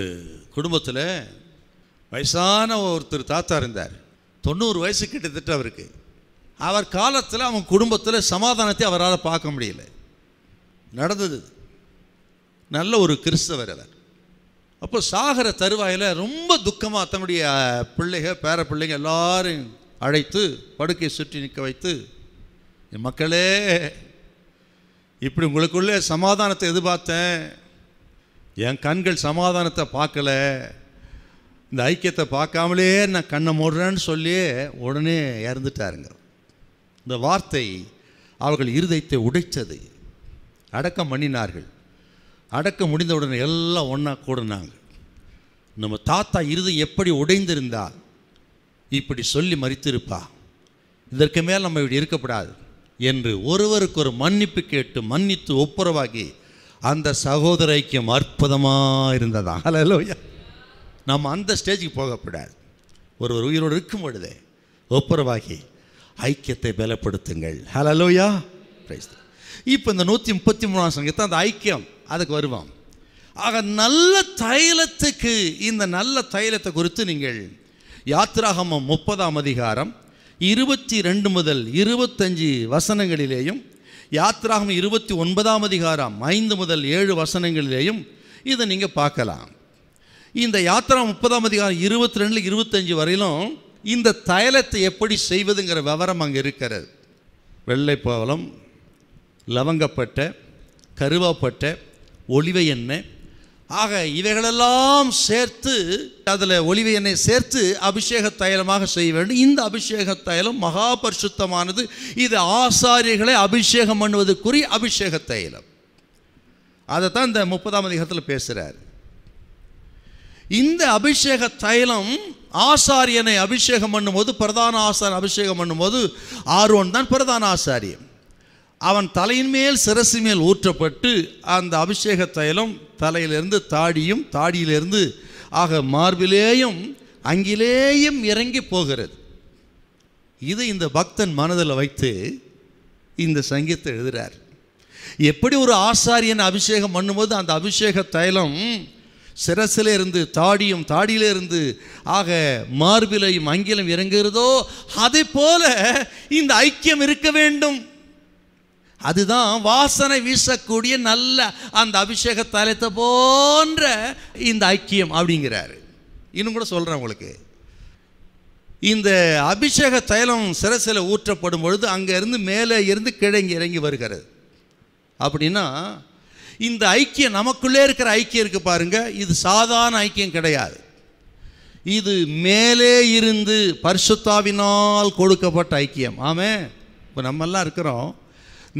[SPEAKER 1] குடும்பத்தில் வயசான ஒருத்தர் தாத்தா இருந்தார் தொண்ணூறு வயசு கிட்டத்தட்ட அவருக்கு அவர் காலத்தில் அவன் குடும்பத்தில் சமாதானத்தை அவரால் பார்க்க முடியல நடந்தது நல்ல ஒரு கிறிஸ்தவர் அவர் அப்போ சாகர தருவாயில் ரொம்ப துக்கமாக தன்னுடைய பிள்ளைக பேர பிள்ளைங்க எல்லாரும் அழைத்து படுக்கையை சுற்றி நிற்க வைத்து என் மக்களே இப்படி உங்களுக்குள்ளே சமாதானத்தை எதிர்பார்த்தேன் என் கண்கள் சமாதானத்தை பார்க்கல இந்த ஐக்கியத்தை பார்க்காமலே நான் கண்ணை மூடுறேன்னு சொல்லி உடனே இறந்துட்டாருங்க இந்த வார்த்தை அவர்கள் இருதயத்தை உடைத்தது அடக்கம் பண்ணினார்கள் அடக்கம் முடிந்தவுடனே எல்லாம் ஒன்றா கூடினாங்க நம்ம தாத்தா இருதயம் எப்படி உடைந்திருந்தா இப்படி சொல்லி மறித்திருப்பா இதற்கு மேல் நம்ம இப்படி இருக்கக்கூடாது என்று ஒருவருக்கு ஒரு மன்னிப்பு கேட்டு மன்னித்து ஒப்புரவாகி அந்த சகோதர ஐக்கியம் அற்புதமாக இருந்ததா ஹலோயா நம்ம அந்த ஸ்டேஜுக்கு போகப்படாது ஒருவர் உயிரோடு இருக்கும் பொழுதே ஒப்புரவாகி ஐக்கியத்தை பலப்படுத்துங்கள் ஹலலோயா இப்போ இந்த நூற்றி முப்பத்தி மூணாம் சங்கத்தை அந்த ஐக்கியம் அதுக்கு வருவோம் ஆக நல்ல தைலத்துக்கு இந்த நல்ல தைலத்தை குறித்து நீங்கள் யாத்ராகமம் முப்பதாம் அதிகாரம் இருபத்தி ரெண்டு முதல் இருபத்தஞ்சு வசனங்களிலேயும் யாத்ராகம் இருபத்தி ஒன்பதாம் அதிகாரம் ஐந்து முதல் ஏழு வசனங்களிலேயும் இதை நீங்கள் பார்க்கலாம் இந்த யாத்ரா முப்பதாம் அதிகாரம் இருபத்தி ரெண்டில் இருபத்தஞ்சு வரையிலும் இந்த தைலத்தை எப்படி செய்வதுங்கிற விவரம் அங்கே இருக்கிறது வெள்ளைப்பாவலம் லவங்கப்பட்டை கருவாப்பட்டை ஒளிவை எண்ணெய் ஆக இவைகளெல்லாம் சேர்த்து அதில் ஒளிவை எண்ணெய் சேர்த்து அபிஷேக தைலமாக செய்ய வேண்டும் இந்த அபிஷேக தைலம் மகா பரிசுத்தமானது இது ஆசாரியர்களை அபிஷேகம் பண்ணுவதற்குரிய அபிஷேக தைலம் அதை தான் இந்த முப்பதாம் அதிகாரத்தில் பேசுகிறார் இந்த அபிஷேக தைலம் ஆசாரியனை அபிஷேகம் பண்ணும்போது பிரதான ஆசாரன் அபிஷேகம் பண்ணும்போது ஆர்வன் தான் பிரதான ஆசாரியம் அவன் தலையின் மேல் சிரசு மேல் ஊற்றப்பட்டு அந்த அபிஷேக தைலம் தலையிலிருந்து தாடியும் தாடியிலிருந்து ஆக மார்பிலேயும் அங்கிலேயும் இறங்கி போகிறது இது இந்த பக்தன் மனதில் வைத்து இந்த சங்கீத்தை எழுதுகிறார் எப்படி ஒரு ஆசாரியன் அபிஷேகம் பண்ணும்போது அந்த அபிஷேக தைலம் சிரசில் இருந்து தாடியும் இருந்து ஆக மார்பிலையும் அங்கிலும் இறங்குகிறதோ அதே போல இந்த ஐக்கியம் இருக்க வேண்டும் அதுதான் வாசனை வீசக்கூடிய நல்ல அந்த அபிஷேக தலைத்தை போன்ற இந்த ஐக்கியம் அப்படிங்கிறாரு இன்னும் கூட சொல்கிறேன் உங்களுக்கு இந்த அபிஷேக தைலம் சிரசில் ஊற்றப்படும் பொழுது அங்கே இருந்து மேலே இருந்து கிழங்கி இறங்கி வருகிறது அப்படின்னா இந்த ஐக்கியம் நமக்குள்ளே இருக்கிற ஐக்கியம் இருக்குது பாருங்கள் இது சாதாரண ஐக்கியம் கிடையாது இது மேலே இருந்து பரிசுத்தாவினால் கொடுக்கப்பட்ட ஐக்கியம் ஆமே இப்போ நம்மெல்லாம் இருக்கிறோம்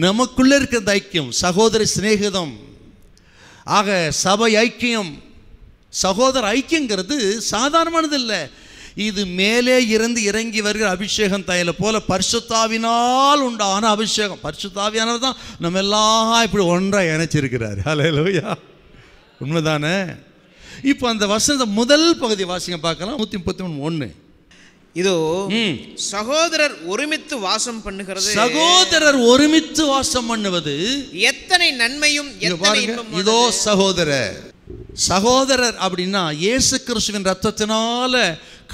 [SPEAKER 1] நமக்குள்ளே இருக்கிற ஐக்கியம் சகோதர சிநேகிதம் ஆக சபை ஐக்கியம் சகோதர ஐக்கியங்கிறது சாதாரணமானது இல்லை இது மேலே இருந்து இறங்கி வருகிற அபிஷேகம் தயில போல பரிசுத்தாவினால் உண்டான அபிஷேகம் பரிசுத்தாவியானவர் தான் நம்ம எல்லாம் இப்படி ஒன்றாக இணைச்சிருக்கிறார் ஹலோயா உண்மைதானே இப்போ அந்த வசந்த முதல் பகுதி வாசிங்க பார்க்கலாம் நூற்றி முப்பத்தி மூணு ஒன்று இதோ
[SPEAKER 2] சகோதரர் ஒருமித்து வாசம் பண்ணுகிறது சகோதரர்
[SPEAKER 1] ஒருமித்து வாசம் பண்ணுவது
[SPEAKER 2] எத்தனை நன்மையும்
[SPEAKER 1] இதோ சகோதரர் சகோதரர் அப்படின்னா இயேசு கிறிஸ்துவின் ரத்தத்தினால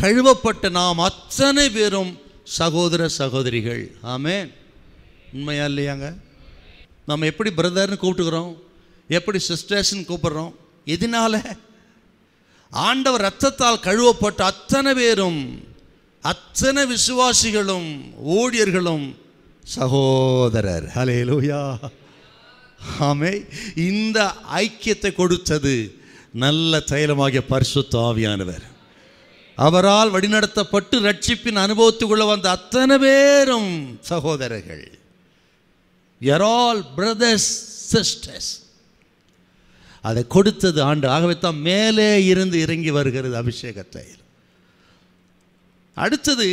[SPEAKER 1] கழுவப்பட்ட நாம் அத்தனை பேரும் சகோதர சகோதரிகள் ஆமே உண்மையா இல்லையாங்க நம்ம எப்படி பிரதர்னு கூப்பிட்டுக்கிறோம் எப்படி சிஸ்டர்ஸ்ன்னு கூப்பிட்றோம் எதனால ஆண்டவர் ரத்தத்தால் கழுவப்பட்ட அத்தனை பேரும் அத்தனை விசுவாசிகளும் ஊழியர்களும் சகோதரர் ஹலே லூயா ஆமே இந்த ஐக்கியத்தை கொடுத்தது நல்ல தைலமாகிய பரிசுத்த ஆவியானவர் அவரால் வழிநடத்தப்பட்டு ரட்சிப்பின் அனுபவத்துக்குள்ள வந்த அத்தனை பேரும் சகோதரர்கள் ஆல் பிரதர்ஸ் சிஸ்டர்ஸ் அதை கொடுத்தது ஆண்டு ஆகவே தான் மேலே இருந்து இறங்கி வருகிறது அபிஷேகத்தை அடுத்தது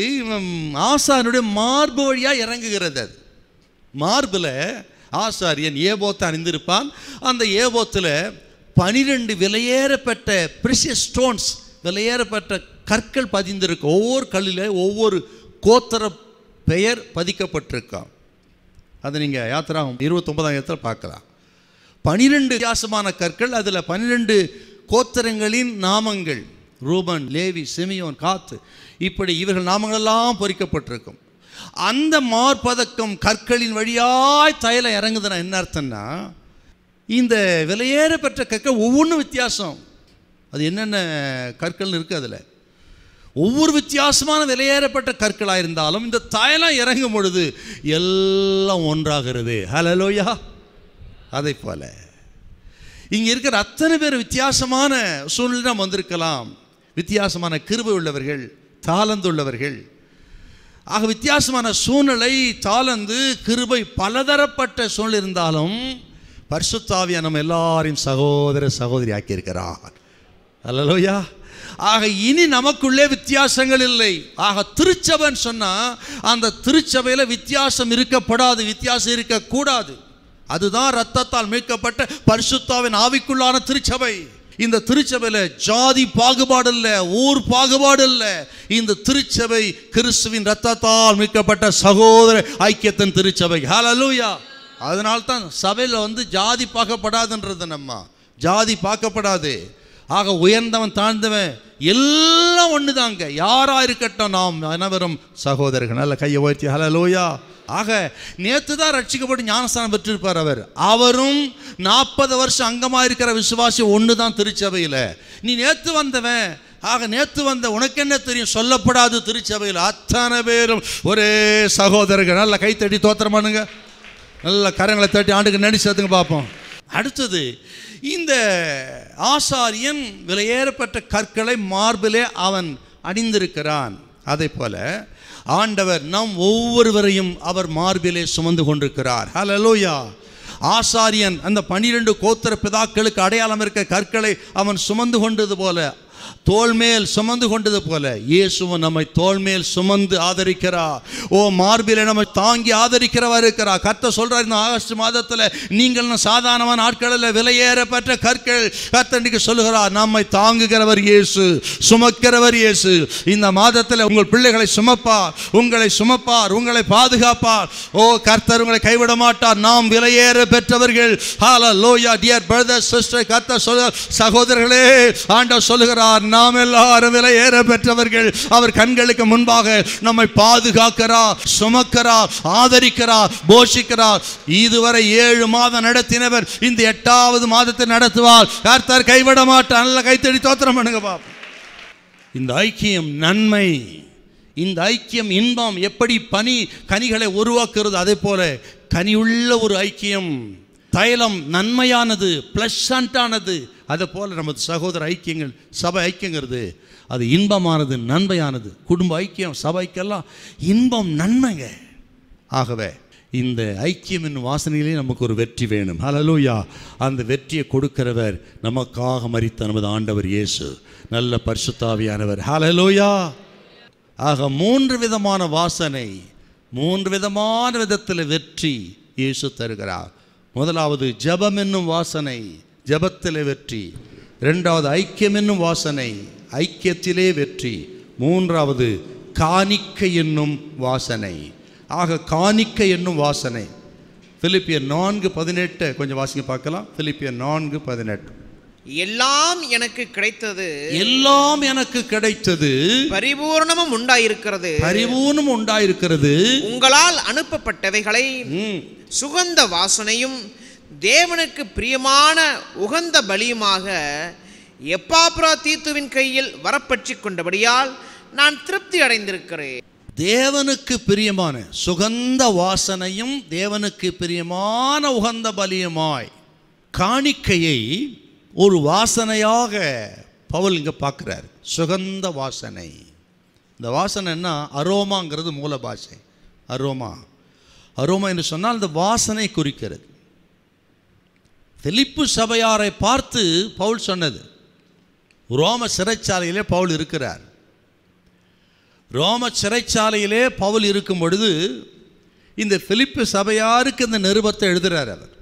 [SPEAKER 1] ஆசானுடைய மார்பு வழியாக இறங்குகிறது அது மார்பில் ஆசாரியன் ஏபோத்தை அணிந்திருப்பான் அந்த ஏபோத்தில் பனிரெண்டு விலையேறப்பட்ட பிரிஷிய ஸ்டோன்ஸ் விலையேறப்பட்ட கற்கள் பதிந்திருக்கு ஒவ்வொரு கல்லில் ஒவ்வொரு கோத்தர பெயர் பதிக்கப்பட்டிருக்கா அதை நீங்கள் இருபத்தொம்பதாம் இருபத்தொன்பதாயிரத்தில் பார்க்கலாம் பனிரெண்டு வித்தியாசமான கற்கள் அதில் பன்னிரெண்டு கோத்தரங்களின் நாமங்கள் ரூபன் லேவி சிமியோன் காத்து இப்படி இவர்கள் நாமங்களெல்லாம் பொறிக்கப்பட்டிருக்கும் அந்த மார்பதக்கம் கற்களின் வழியாய் தயல இறங்குதுனா என்ன அர்த்தம்னா இந்த விலையேற பெற்ற கற்கள் ஒவ்வொன்றும் வித்தியாசம் அது என்னென்ன கற்கள்னு இருக்குது அதில் ஒவ்வொரு வித்தியாசமான விலையேறப்பட்ட கற்களாக இருந்தாலும் இந்த தாயெல்லாம் இறங்கும் பொழுது எல்லாம் ஒன்றாகிறது ஹலலோயா அதை போல இங்கே இருக்கிற அத்தனை பேர் வித்தியாசமான சூழ்நிலை நாம் வந்திருக்கலாம் வித்தியாசமான கிருபை உள்ளவர்கள் தாளந்து உள்ளவர்கள் ஆக வித்தியாசமான சூழ்நிலை தாளந்து கிருபை பலதரப்பட்ட சூழ்நிலை இருந்தாலும் பரிசுத்தாவியா நம்ம எல்லாரையும் சகோதர சகோதரி ஆக்கியிருக்கிறார் அல்லலோயா ஆக இனி நமக்குள்ளே வித்தியாசங்கள் இல்லை ஆக திருச்சபைன்னு சொன்னால் அந்த திருச்சபையில் வித்தியாசம் இருக்கப்படாது வித்தியாசம் இருக்கக்கூடாது அதுதான் ரத்தத்தால் மீட்கப்பட்ட பரிசுத்தாவின் ஆவிக்குள்ளான திருச்சபை இந்த திருச்சபையில் ஜாதி பாகுபாடு இல்லை ஊர் பாகுபாடு இல்லை இந்த திருச்சபை கிறிஸ்துவின் ரத்தத்தால் மீட்கப்பட்ட சகோதர ஐக்கியத்தின் திருச்சபை ஹலலூயா அதனால்தான் சபையில் வந்து ஜாதி பார்க்கப்படாதுன்றது நம்ம ஜாதி பார்க்கப்படாது ஆக உயர்ந்தவன் தாழ்ந்தவன் எல்லாம் ஒன்று தாங்க யாராக இருக்கட்டும் நாம் அனைவரும் சகோதரர்கள் நல்ல கையை உயர்த்தி லோயா ஆக நேற்று தான் ரட்சிக்கப்பட்டு ஞானஸ்தானம் பெற்றிருப்பார் அவர் அவரும் நாற்பது வருஷம் அங்கமாக இருக்கிற விசுவாசி ஒன்று தான் திருச்சபையில் நீ நேற்று வந்தவன் ஆக நேற்று வந்த உனக்கு என்ன தெரியும் சொல்லப்படாது திருச்சபையில் அத்தனை பேரும் ஒரே சகோதரர்கள் நல்ல கைத்தட்டி தட்டி தோத்திரமானுங்க நல்ல கரங்களை தட்டி ஆண்டுக்கு நடிச்சதுங்க பார்ப்போம் அடுத்தது இந்த ஆசாரியன் விலையேறப்பட்ட கற்களை மார்பிலே அவன் அணிந்திருக்கிறான் அதே போல ஆண்டவர் நாம் ஒவ்வொருவரையும் அவர் மார்பிலே சுமந்து கொண்டிருக்கிறார் ஹலலோயா ஆசாரியன் அந்த பனிரெண்டு கோத்திர பிதாக்களுக்கு அடையாளம் இருக்க கற்களை அவன் சுமந்து கொண்டது போல தோல்மேல் சுமந்து கொண்டது போல இயேசுவும் நம்மை தோல்மேல் சுமந்து ஆதரிக்கிறா ஓ மார்பில் நம்மை தாங்கி ஆதரிக்கிறவா இருக்கிறா கத்த சொல்றாரு இந்த ஆகஸ்ட் மாதத்தில் நீங்கள் சாதாரணமான ஆட்களில் விலையேறப்பட்ட கற்கள் கர்த்த சொல்லுகிறா நம்மை தாங்குகிறவர் இயேசு சுமக்கிறவர் இயேசு இந்த மாதத்தில் உங்கள் பிள்ளைகளை சுமப்பார் உங்களை சுமப்பார் உங்களை பாதுகாப்பார் ஓ கர்த்தர் உங்களை கைவிட மாட்டார் நாம் விலையேற பெற்றவர்கள் ஹாலா லோயா டியர் பிரதர் சிஸ்டர் கர்த்தர் சொல்ல சகோதரர்களே ஆண்டவர் சொல்லுகிறார் நாம் எல்லாரும் விலை ஏற பெற்றவர்கள் அவர் கண்களுக்கு முன்பாக நம்மை பாதுகாக்கிறார் சுமக்கிறார் ஆதரிக்கிறார் போஷிக்கிறார் இதுவரை ஏழு மாதம் நடத்தினவர் இந்த எட்டாவது மாதத்தை நடத்துவார் கர்த்தர் கைவிட மாட்டார் நல்ல கைத்தடி தோத்திரம் பண்ணுங்க இந்த ஐக்கியம் நன்மை இந்த ஐக்கியம் இன்பம் எப்படி பனி கனிகளை உருவாக்குறது அதே போல கனியுள்ள ஒரு ஐக்கியம் தைலம் நன்மையானது பிளஷண்டானது அதை போல் நமது சகோதர ஐக்கியங்கள் சபை ஐக்கியங்கிறது அது இன்பமானது நன்மையானது குடும்ப ஐக்கியம் சபைக்கெல்லாம் இன்பம் நன்மைங்க ஆகவே இந்த ஐக்கியம் என்னும் வாசனையிலே நமக்கு ஒரு வெற்றி வேணும் ஹலலூயா அந்த வெற்றியை கொடுக்கிறவர் நமக்காக மறித்த நமது ஆண்டவர் இயேசு நல்ல பரிசுத்தாவியானவர் ஹலலூயா ஆக மூன்று விதமான வாசனை மூன்று விதமான விதத்தில் வெற்றி இயேசு தருகிறார் முதலாவது ஜபம் என்னும் வாசனை ஜபத்திலே வெற்றி ரெண்டாவது ஐக்கியம் என்னும் வாசனை ஐக்கியத்திலே வெற்றி மூன்றாவது காணிக்கை என்னும் வாசனை ஆக காணிக்கை என்னும் வாசனை பிலிப்பிய நான்கு பதினெட்டு கொஞ்சம் வாசிங்க பார்க்கலாம் பிலிப்பிய நான்கு பதினெட்டு
[SPEAKER 2] எல்லாம் எனக்கு கிடைத்தது
[SPEAKER 1] எல்லாம் எனக்கு கிடைத்தது
[SPEAKER 2] பரிபூர்ணமும் உண்டாயிருக்கிறது பரிபூர்ணம்
[SPEAKER 1] உண்டாயிருக்கிறது
[SPEAKER 2] உங்களால் அனுப்பப்பட்டவைகளை சுகந்த வாசனையும் தேவனுக்கு பிரியமான உகந்த பலியுமாக எப்பாப்ரா தீத்துவின் கையில் வரப்பற்றி கொண்டபடியால் நான் திருப்தி அடைந்திருக்கிறேன்
[SPEAKER 1] தேவனுக்கு பிரியமான சுகந்த வாசனையும் தேவனுக்கு பிரியமான உகந்த பலியுமாய் காணிக்கையை ஒரு வாசனையாக பவுல் இங்கே பார்க்குறாரு சுகந்த வாசனை இந்த வாசனைன்னா அரோமாங்கிறது மூல பாஷை அரோமா அரோமா என்று சொன்னால் இந்த வாசனை குறிக்கிறது தெளிப்பு சபையாரை பார்த்து பவுல் சொன்னது ரோம சிறைச்சாலையிலே பவுல் இருக்கிறார் ரோம சிறைச்சாலையிலே பவுல் இருக்கும் பொழுது இந்த பிலிப்பு சபையாருக்கு இந்த நிருபத்தை எழுதுகிறார் அவர்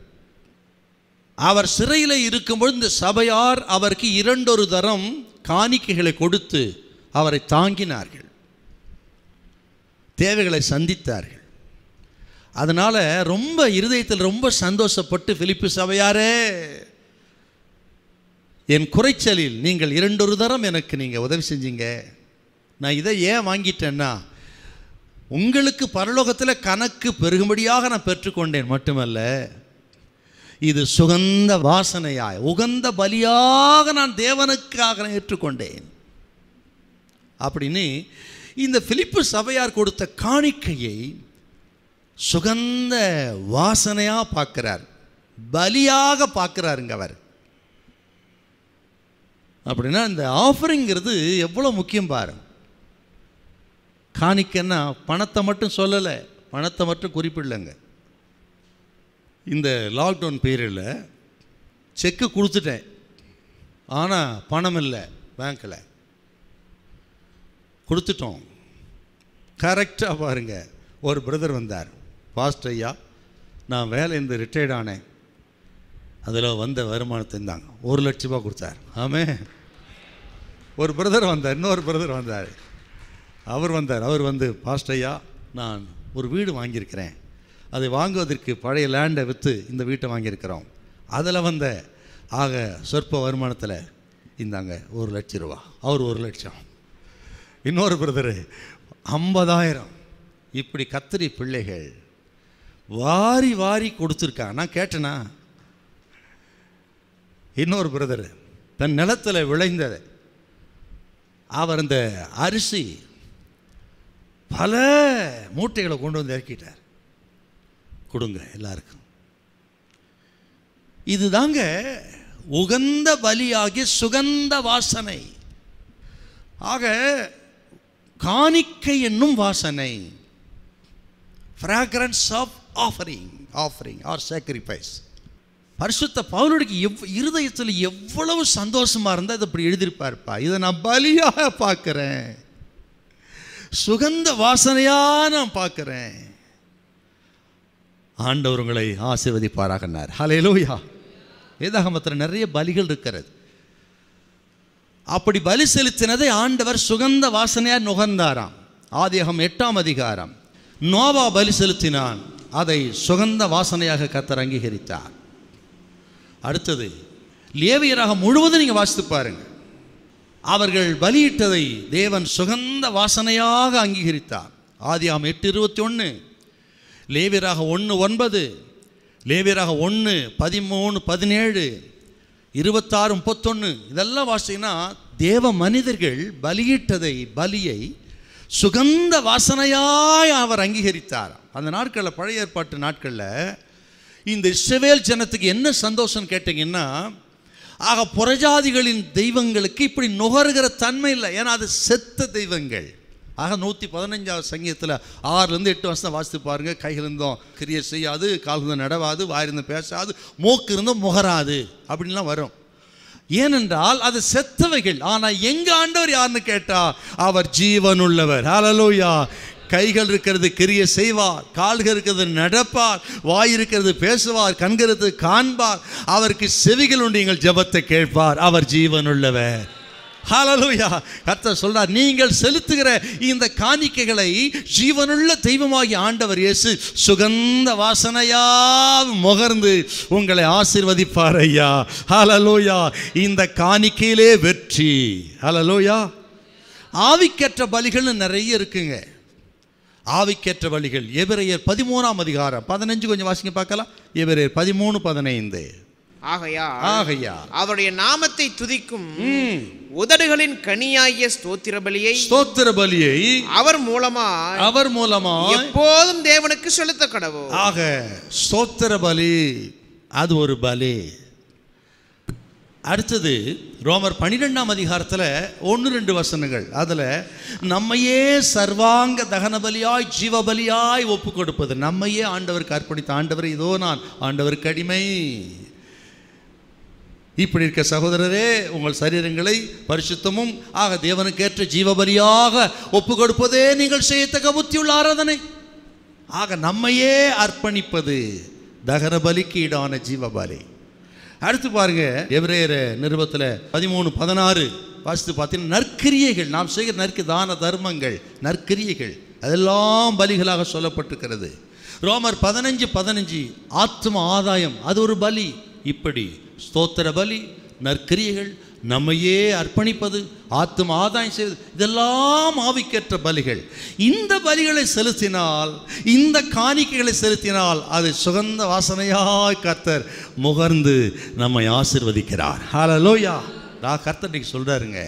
[SPEAKER 1] அவர் சிறையில் இருக்கும்பொழுது இந்த சபையார் அவருக்கு இரண்டொரு தரம் காணிக்கைகளை கொடுத்து அவரை தாங்கினார்கள் தேவைகளை சந்தித்தார்கள் அதனால் ரொம்ப இருதயத்தில் ரொம்ப சந்தோஷப்பட்டு பிலிப்பு சபையாரே என் குறைச்சலில் நீங்கள் இரண்டொரு தரம் எனக்கு நீங்கள் உதவி செஞ்சீங்க நான் இதை ஏன் வாங்கிட்டேன்னா உங்களுக்கு பரலோகத்தில் கணக்கு பெருகும்படியாக நான் பெற்றுக்கொண்டேன் மட்டுமல்ல இது சுகந்த வாசனையாய் உகந்த பலியாக நான் தேவனுக்காக ஏற்றுக்கொண்டேன் அப்படின்னு இந்த பிலிப்பு சபையார் கொடுத்த காணிக்கையை சுகந்த வாசனையாக பார்க்குறார் பலியாக பார்க்குறாருங்க அவர் அப்படின்னா இந்த ஆஃபரிங்கிறது எவ்வளோ முக்கியம் பாரு காணிக்கன்னா பணத்தை மட்டும் சொல்லலை பணத்தை மட்டும் குறிப்பிடலைங்க இந்த லாக்டவுன் பீரியடில் செக்கு கொடுத்துட்டேன் ஆனால் பணம் இல்லை பேங்க்கில் கொடுத்துட்டோம் கரெக்டாக பாருங்கள் ஒரு பிரதர் வந்தார் பாஸ்ட் ஐயா நான் வேலையிருந்து ரிட்டையர்ட் ஆனேன் அதில் வந்த வருமானத்தை இருந்தாங்க ஒரு லட்ச ரூபா கொடுத்தார் ஆமே ஒரு பிரதர் வந்தார் இன்னொரு பிரதர் வந்தார் அவர் வந்தார் அவர் வந்து பாஸ்ட் ஐயா நான் ஒரு வீடு வாங்கியிருக்கிறேன் அதை வாங்குவதற்கு பழைய லேண்டை விற்று இந்த வீட்டை வாங்கியிருக்கிறோம் அதில் வந்த ஆக சொற்ப வருமானத்தில் இந்தாங்க ஒரு லட்ச ரூபா அவர் ஒரு லட்சம் இன்னொரு பிரதரு ஐம்பதாயிரம் இப்படி கத்திரி பிள்ளைகள் வாரி வாரி கொடுத்துருக்கான் நான் கேட்டேனா இன்னொரு பிரதர் தன் நிலத்தில் விளைந்தது அவர் அந்த அரிசி பல மூட்டைகளை கொண்டு வந்து இறக்கிட்டார் கொடுங்க எல்லாருக்கும் இது தாங்க உகந்த பலியாகி சுகந்த வாசனை ஆக காணிக்கை என்னும் வாசனை fragrance of offering offering or sacrifice பரிசுத்த பவுனுடைய எவ் இருதயத்தில் எவ்வளவு சந்தோஷமாக இருந்தால் இதை இப்படி எழுதியிருப்பார்ப்பா இதை நான் பலியாக பார்க்குறேன் சுகந்த வாசனையாக நான் பார்க்குறேன் ஆண்டவர்களை உங்களை ஆசிர்வதிப்பாராகனார் ஹலையிலோயா வேதாகமத்தில் நிறைய பலிகள் இருக்கிறது அப்படி பலி செலுத்தினதை ஆண்டவர் சுகந்த வாசனையாக நுகர்ந்தாராம் ஆதியகம் எட்டாம் அதிகாரம் நோவா பலி செலுத்தினான் அதை சுகந்த வாசனையாக கத்தர் அங்கீகரித்தார் அடுத்தது லேவியராக முழுவதும் நீங்கள் வாசித்து பாருங்கள் அவர்கள் பலியிட்டதை தேவன் சுகந்த வாசனையாக அங்கீகரித்தார் ஆதியாம் எட்டு இருபத்தி ஒன்று லேவியராக ஒன்று ஒன்பது லேவியராக ஒன்று பதிமூணு பதினேழு இருபத்தாறு முப்பத்தொன்று இதெல்லாம் வாசிங்கன்னா தேவ மனிதர்கள் பலியிட்டதை பலியை சுகந்த வாசனையாய் அவர் அங்கீகரித்தார் அந்த நாட்களில் பழைய ஏற்பாட்டு நாட்களில் இந்த இஸ்ரவேல் ஜனத்துக்கு என்ன சந்தோஷம் கேட்டிங்கன்னா ஆக புறஜாதிகளின் தெய்வங்களுக்கு இப்படி நுகர்கிற தன்மை இல்லை ஏன்னா அது செத்த தெய்வங்கள் ஆக நூற்றி பதினஞ்சாவது சங்கீதத்தில் ஆறுலேருந்து எட்டு வருஷம் வாசித்து பாருங்கள் கையிலிருந்தோம் கிரியை செய்யாது காலிருந்தோம் நடவாது வாயிருந்து பேசாது மூக்கு இருந்தும் முகராது அப்படின்லாம் வரும் ஏனென்றால் அது செத்தவைகள் ஆனால் எங்க ஆண்டவர் யாருன்னு கேட்டா அவர் ஜீவனுள்ளவர் ஹலலூயா கைகள் இருக்கிறது கிரிய செய்வார் கால்கள் இருக்கிறது நடப்பார் வாய் இருக்கிறது பேசுவார் கண்கிறது காண்பார் அவருக்கு செவிகள் உண்டு எங்கள் ஜபத்தை கேட்பார் அவர் ஜீவனுள்ளவர் ஹாலலூயா கர்த்தர் சொல்றார் நீங்கள் செலுத்துகிற இந்த காணிக்கைகளை ஜீவனுள்ள தெய்வமாகி ஆண்டவர் இயேசு சுகந்த வாசனையா முகர்ந்து உங்களை ஆசிர்வதிப்பார் ஐயா ஹாலலூயா இந்த காணிக்கையிலே வெற்றி ஹலலூயா ஆவிக்கற்ற பலிகள்னு நிறைய இருக்குங்க ஆவிக்கேற்ற வழிகள் எவரையர் பதிமூணாம் அதிகாரம் பதினஞ்சு கொஞ்சம் வாசிங்க பார்க்கலாம் எபிரேயர் பதிமூணு பதினைந்து ஆகையா ஆகையா
[SPEAKER 2] அவருடைய நாமத்தை துதிக்கும் உதடுகளின் கனியாகிய ஸ்தோத்திர பலியை
[SPEAKER 1] ஸ்தோத்திர பலியை
[SPEAKER 2] அவர் மூலமா அவர் மூலமா எப்போதும் தேவனுக்கு செலுத்த கடவுள்
[SPEAKER 1] ஆக ஸ்தோத்திர பலி அது ஒரு பலி அடுத்தது ரோமர் பனிரெண்டாம் அதிகாரத்தில் ஒன்று ரெண்டு வசனங்கள் அதில் நம்மையே சர்வாங்க தகன பலியாய் ஜீவ பலியாய் ஒப்பு கொடுப்பது நம்மையே ஆண்டவருக்கு அர்ப்பணித்த ஆண்டவர் இதோ நான் ஆண்டவர் கடிமை இப்படி இருக்க சகோதரரே உங்கள் சரீரங்களை பரிசுத்தமும் ஆக தேவனுக்கேற்ற ஜீவபலியாக ஒப்பு கொடுப்பதே நீங்கள் செய்யத்தக்க புத்தியுள்ள ஆராதனை ஆக நம்மையே அர்ப்பணிப்பது தகன பலிக்கு ஈடான ஜீவபலி அடுத்து பாருங்க எவ்ரேயர் நிறுவத்தில் பதிமூணு பதினாறு வாசித்து பார்த்தீங்கன்னா நற்கிரியைகள் நாம் செய்கிற நற்கு தான தர்மங்கள் நற்கிரியைகள் அதெல்லாம் பலிகளாக சொல்லப்பட்டிருக்கிறது ரோமர் பதினஞ்சு பதினஞ்சு ஆத்ம ஆதாயம் அது ஒரு பலி இப்படி ஸ்தோத்திர பலி நற்கிரியைகள் நம்மையே அர்ப்பணிப்பது ஆத்தும் ஆதாயம் செய்வது இதெல்லாம் ஆவிக்கற்ற பலிகள் இந்த பலிகளை செலுத்தினால் இந்த காணிக்கைகளை செலுத்தினால் அது சுகந்த வாசனையாக கர்த்தர் முகர்ந்து நம்மை ஆசிர்வதிக்கிறார் ஹலலோயா ரா கர்த்தர் இன்னைக்கு சொல்கிறாருங்க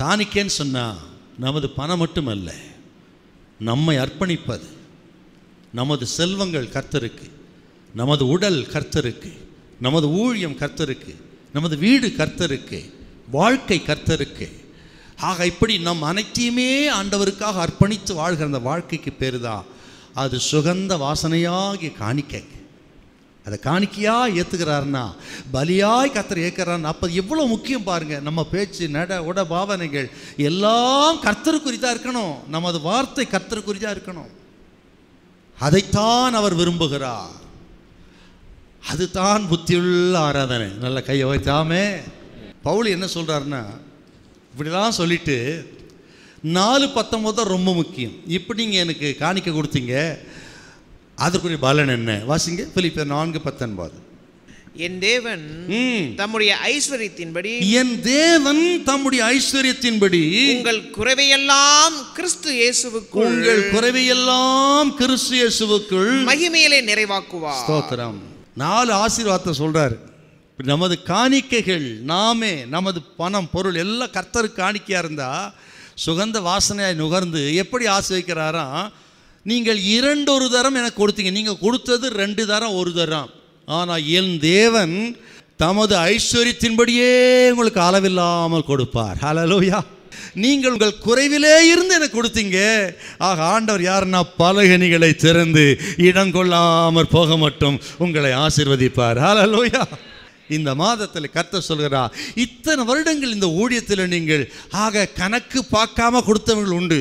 [SPEAKER 1] காணிக்கேன்னு சொன்னால் நமது பணம் மட்டுமல்ல நம்மை அர்ப்பணிப்பது நமது செல்வங்கள் கர்த்தருக்கு நமது உடல் கர்த்தருக்கு நமது ஊழியம் கர்த்தருக்கு நமது வீடு கர்த்தருக்கு வாழ்க்கை கர்த்தருக்கு ஆக இப்படி நம் அனைத்தையுமே ஆண்டவருக்காக அர்ப்பணித்து வாழ்கிற அந்த வாழ்க்கைக்கு பேர் தான் அது சுகந்த வாசனையாகி காணிக்கை அதை காணிக்கையாக ஏற்றுக்கிறாருன்னா பலியாய் கர்த்தர் ஏற்கிறான் அப்போ எவ்வளோ முக்கியம் பாருங்கள் நம்ம பேச்சு நட உட பாவனைகள் எல்லாம் கர்த்தருக்குரிதாக இருக்கணும் நமது வார்த்தை கர்த்தருக்குரிதாக இருக்கணும் அதைத்தான் அவர் விரும்புகிறார் அதுதான் புத்தியுள்ள ஆராதனை நல்ல கையை வைத்தாமே பவுல் என்ன சொல்கிறாருன்னா இப்படி சொல்லிட்டு நாலு பத்தொம்போது தான் ரொம்ப முக்கியம் இப்படி நீங்கள் எனக்கு காணிக்க கொடுத்தீங்க அதற்குரிய பலன் என்ன வாசிங்க பிலிப்பர் நான்கு பத்தொன்பது
[SPEAKER 2] என் தேவன் தம்முடைய ஐஸ்வர்யத்தின்படி
[SPEAKER 1] என் தேவன் தம்முடைய ஐஸ்வர்யத்தின்படி
[SPEAKER 2] உங்கள் குறைவையெல்லாம் கிறிஸ்து இயேசுவுக்குள் உங்கள்
[SPEAKER 1] குறைவையெல்லாம் கிறிஸ்து இயேசுவுக்குள்
[SPEAKER 2] மகிமையிலே நிறைவாக்குவார்
[SPEAKER 1] ஸ்தோத்திரம் நாலு ஆசீர்வாதத்தை சொல்கிறார் நமது காணிக்கைகள் நாமே நமது பணம் பொருள் எல்லாம் கர்த்தருக்கு காணிக்கையாக இருந்தால் சுகந்த வாசனையாக நுகர்ந்து எப்படி வைக்கிறாரா நீங்கள் இரண்டு ஒரு தரம் எனக்கு கொடுத்தீங்க நீங்கள் கொடுத்தது ரெண்டு தரம் ஒரு தரம் ஆனால் என் தேவன் தமது ஐஸ்வர்யத்தின்படியே உங்களுக்கு அளவில்லாமல் கொடுப்பார் ஹலோயா நீங்கள் உங்கள் குறைவிலே இருந்து எனக்கு கொடுத்தீங்க ஆக ஆண்டவர் யாருன்னா பலகனிகளை திறந்து இடம் கொள்ளாமற் போக மட்டும் உங்களை ஆசிர்வதிப்பார் ஹலோயா இந்த மாதத்தில் கத்த சொல்கிறா இத்தனை வருடங்கள் இந்த ஊழியத்தில் நீங்கள் ஆக கணக்கு பார்க்காம கொடுத்தவர்கள் உண்டு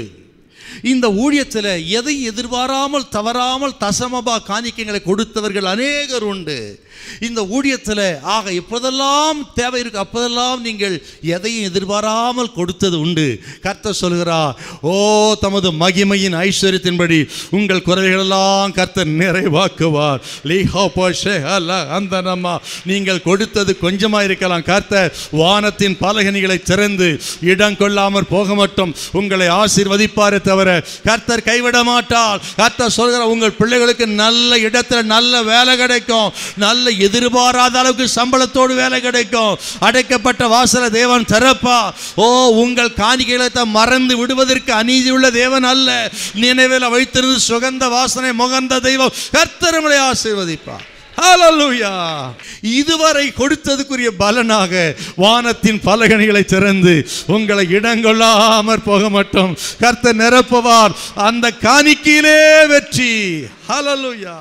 [SPEAKER 1] இந்த ஊழியத்தில் எதை எதிர்பாராமல் தவறாமல் தசமபா காணிக்கைகளை கொடுத்தவர்கள் அநேகர் உண்டு இந்த ஊழியத்தில் ஆக எப்போதெல்லாம் தேவை இருக்கு அப்போதெல்லாம் நீங்கள் எதையும் எதிர்பாராமல் கொடுத்தது உண்டு கர்த்தர் சொல்கிறா ஓ தமது மகிமையின் ஐஸ்வர்யத்தின்படி உங்கள் குறைகளெல்லாம் கர்த்தர் நிறைவாக்குவார் அந்த நீங்கள் கொடுத்தது கொஞ்சமாக இருக்கலாம் கர்த்தர் வானத்தின் பலகனிகளை திறந்து இடம் கொள்ளாமல் போக மட்டும் உங்களை ஆசீர்வதிப்பார் தவிர தவிர கர்த்தர் கைவிட மாட்டார் கர்த்தர் சொல்கிற உங்கள் பிள்ளைகளுக்கு நல்ல இடத்துல நல்ல வேலை கிடைக்கும் நல்ல எதிர்பாராத அளவுக்கு சம்பளத்தோடு வேலை கிடைக்கும் அடைக்கப்பட்ட வாசல தேவன் தரப்பா ஓ உங்கள் காணிக்கைகளை மறந்து விடுவதற்கு அநீதி உள்ள தேவன் அல்ல நினைவில் வைத்திருந்து சுகந்த வாசனை முகந்த தெய்வம் கர்த்தரமலை ஆசீர்வதிப்பார் இதுவரை கொடுத்ததுக்குரிய பலனாக வானத்தின் பலகணிகளை திறந்து உங்களை இடங்கொள்ளாமற் போக மாட்டோம் கர்த்த நிரப்புவார் அந்த காணிக்கையிலே வெற்றி ஹலலுயா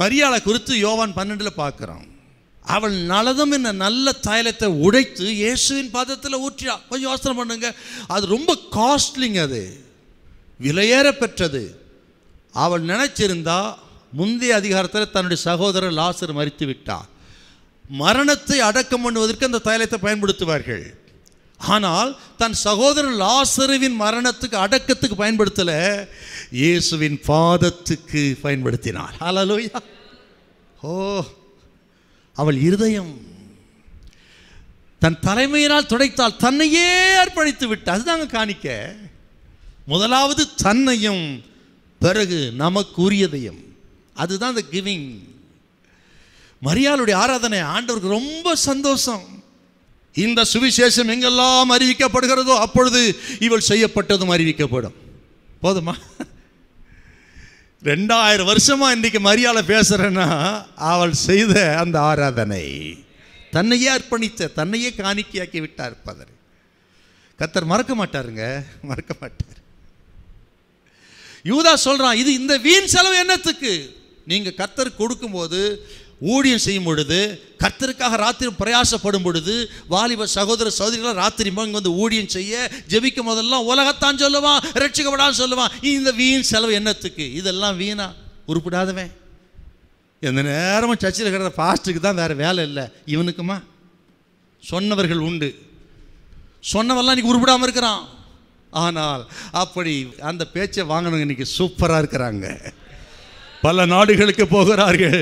[SPEAKER 1] மரியாதை குறித்து யோவான் பன்னெண்டுல பார்க்கிறோம் அவள் நலதம் என்ன நல்ல தைலத்தை உடைத்து இயேசுவின் பாதத்தில் ஊற்றியா கொஞ்சம் யோசனை பண்ணுங்க அது ரொம்ப காஸ்ட்லிங் அது விலையேற பெற்றது அவள் நினைச்சிருந்தா முந்தைய அதிகாரத்தில் தன்னுடைய சகோதரர் லாசர் மறித்து விட்டார் மரணத்தை அடக்கம் பண்ணுவதற்கு அந்த தைலத்தை பயன்படுத்துவார்கள் ஆனால் தன் சகோதரர் லாசருவின் மரணத்துக்கு அடக்கத்துக்கு பயன்படுத்தல இயேசுவின் பாதத்துக்கு பயன்படுத்தினார் ஹலலோயா ஓ அவள் இருதயம் தன் தலைமையினால் துடைத்தால் தன்னையே அர்ப்பணித்து விட்டு அதுதாங்க காணிக்க முதலாவது தன்னையும் பிறகு நமக்குரியதையும் அதுதான் அந்த கிவிங் மரியாளுடைய ஆராதனை ஆண்டவருக்கு ரொம்ப சந்தோஷம் இந்த சுவிசேஷம் எங்கெல்லாம் அறிவிக்கப்படுகிறதோ அப்பொழுது இவள் செய்யப்பட்டதும் அறிவிக்கப்படும் போதுமா ரெண்டாயிரம் வருஷமாக இன்றைக்கி மரியாதை பேசுகிறேன்னா அவள் செய்த அந்த ஆராதனை தன்னையே அர்ப்பணித்த தன்னையே காணிக்கையாக்கி விட்டார் பதர் கத்தர் மறக்க மாட்டாருங்க மறக்க மாட்டார் யூதா சொல்கிறான் இது இந்த வீண் செலவு என்னத்துக்கு நீங்கள் கர்த்தர் கொடுக்கும்போது ஊழியம் செய்யும் பொழுது கர்த்தருக்காக ராத்திரி பிரயாசப்படும் பொழுது வாலிப சகோதர சகோதரிகளாக ராத்திரி இங்கே வந்து ஊழியம் செய்ய ஜெபிக்கும் போதெல்லாம் உலகத்தான் சொல்லுவான் ரட்சிக்கப்படான்னு சொல்லுவான் இந்த வீண் செலவு என்னத்துக்கு இதெல்லாம் வீணா உருப்பிடாதவன் எந்த நேரமும் சர்ச்சில் கிடந்த ஃபாஸ்ட்டுக்கு தான் வேறு வேலை இல்லை இவனுக்குமா சொன்னவர்கள் உண்டு சொன்னவெல்லாம் இன்றைக்கி உருப்பிடாமல் இருக்கிறான் ஆனால் அப்படி அந்த பேச்சை வாங்கினவங்க இன்றைக்கி சூப்பராக இருக்கிறாங்க பல நாடுகளுக்கு போகிறார்கள்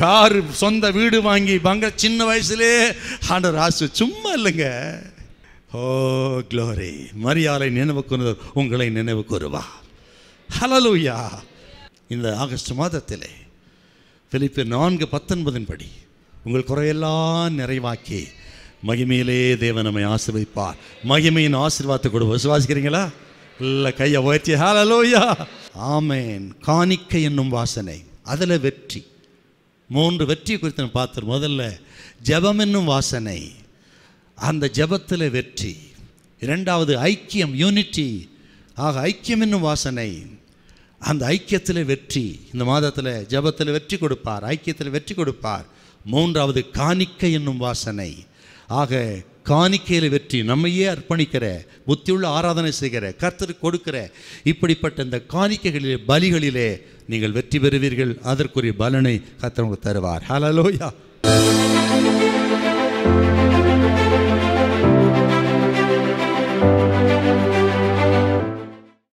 [SPEAKER 1] கார் சொந்த வீடு வாங்கி பங்க சின்ன வயசுலே ஆண்டவர் ஆசு சும்மா இல்லைங்க ஓ க்ளோரி மரியாதை நினைவு கூறுவர் உங்களை நினைவு கூறுவா ஹலலூயா இந்த ஆகஸ்ட் மாதத்திலே பிலிப்பு நான்கு பத்தொன்பதின் படி உங்கள் குறையெல்லாம் நிறைவாக்கி மகிமையிலே தேவன் நம்மை ஆசிர்வதிப்பார் மகிமையின் ஆசீர்வாதத்தை கொடுவோம் விசுவாசிக்கிறீங்களா இல்லை கையை உயர்த்தி ஹலலூயா ஆமேன் காணிக்கை என்னும் வாசனை அதில் வெற்றி மூன்று வெற்றியை குறித்து நான் பார்த்து முதல்ல ஜபம் என்னும் வாசனை அந்த ஜபத்தில் வெற்றி இரண்டாவது ஐக்கியம் யூனிட்டி ஆக ஐக்கியம் என்னும் வாசனை அந்த ஐக்கியத்தில் வெற்றி இந்த மாதத்தில் ஜபத்தில் வெற்றி கொடுப்பார் ஐக்கியத்தில் வெற்றி கொடுப்பார் மூன்றாவது காணிக்கை என்னும் வாசனை ஆக காணிக்கையில் வெற்றி நம்மையே அர்ப்பணிக்கிற புத்தியுள்ள ஆராதனை செய்கிற கர்த்தருக்கு கொடுக்கிற இப்படிப்பட்ட இந்த காணிக்கைகளிலே பலிகளிலே நீங்கள் வெற்றி பெறுவீர்கள் அதற்குரிய பலனை கர்த்தர் உங்களுக்கு தருவார் ஹலலோயா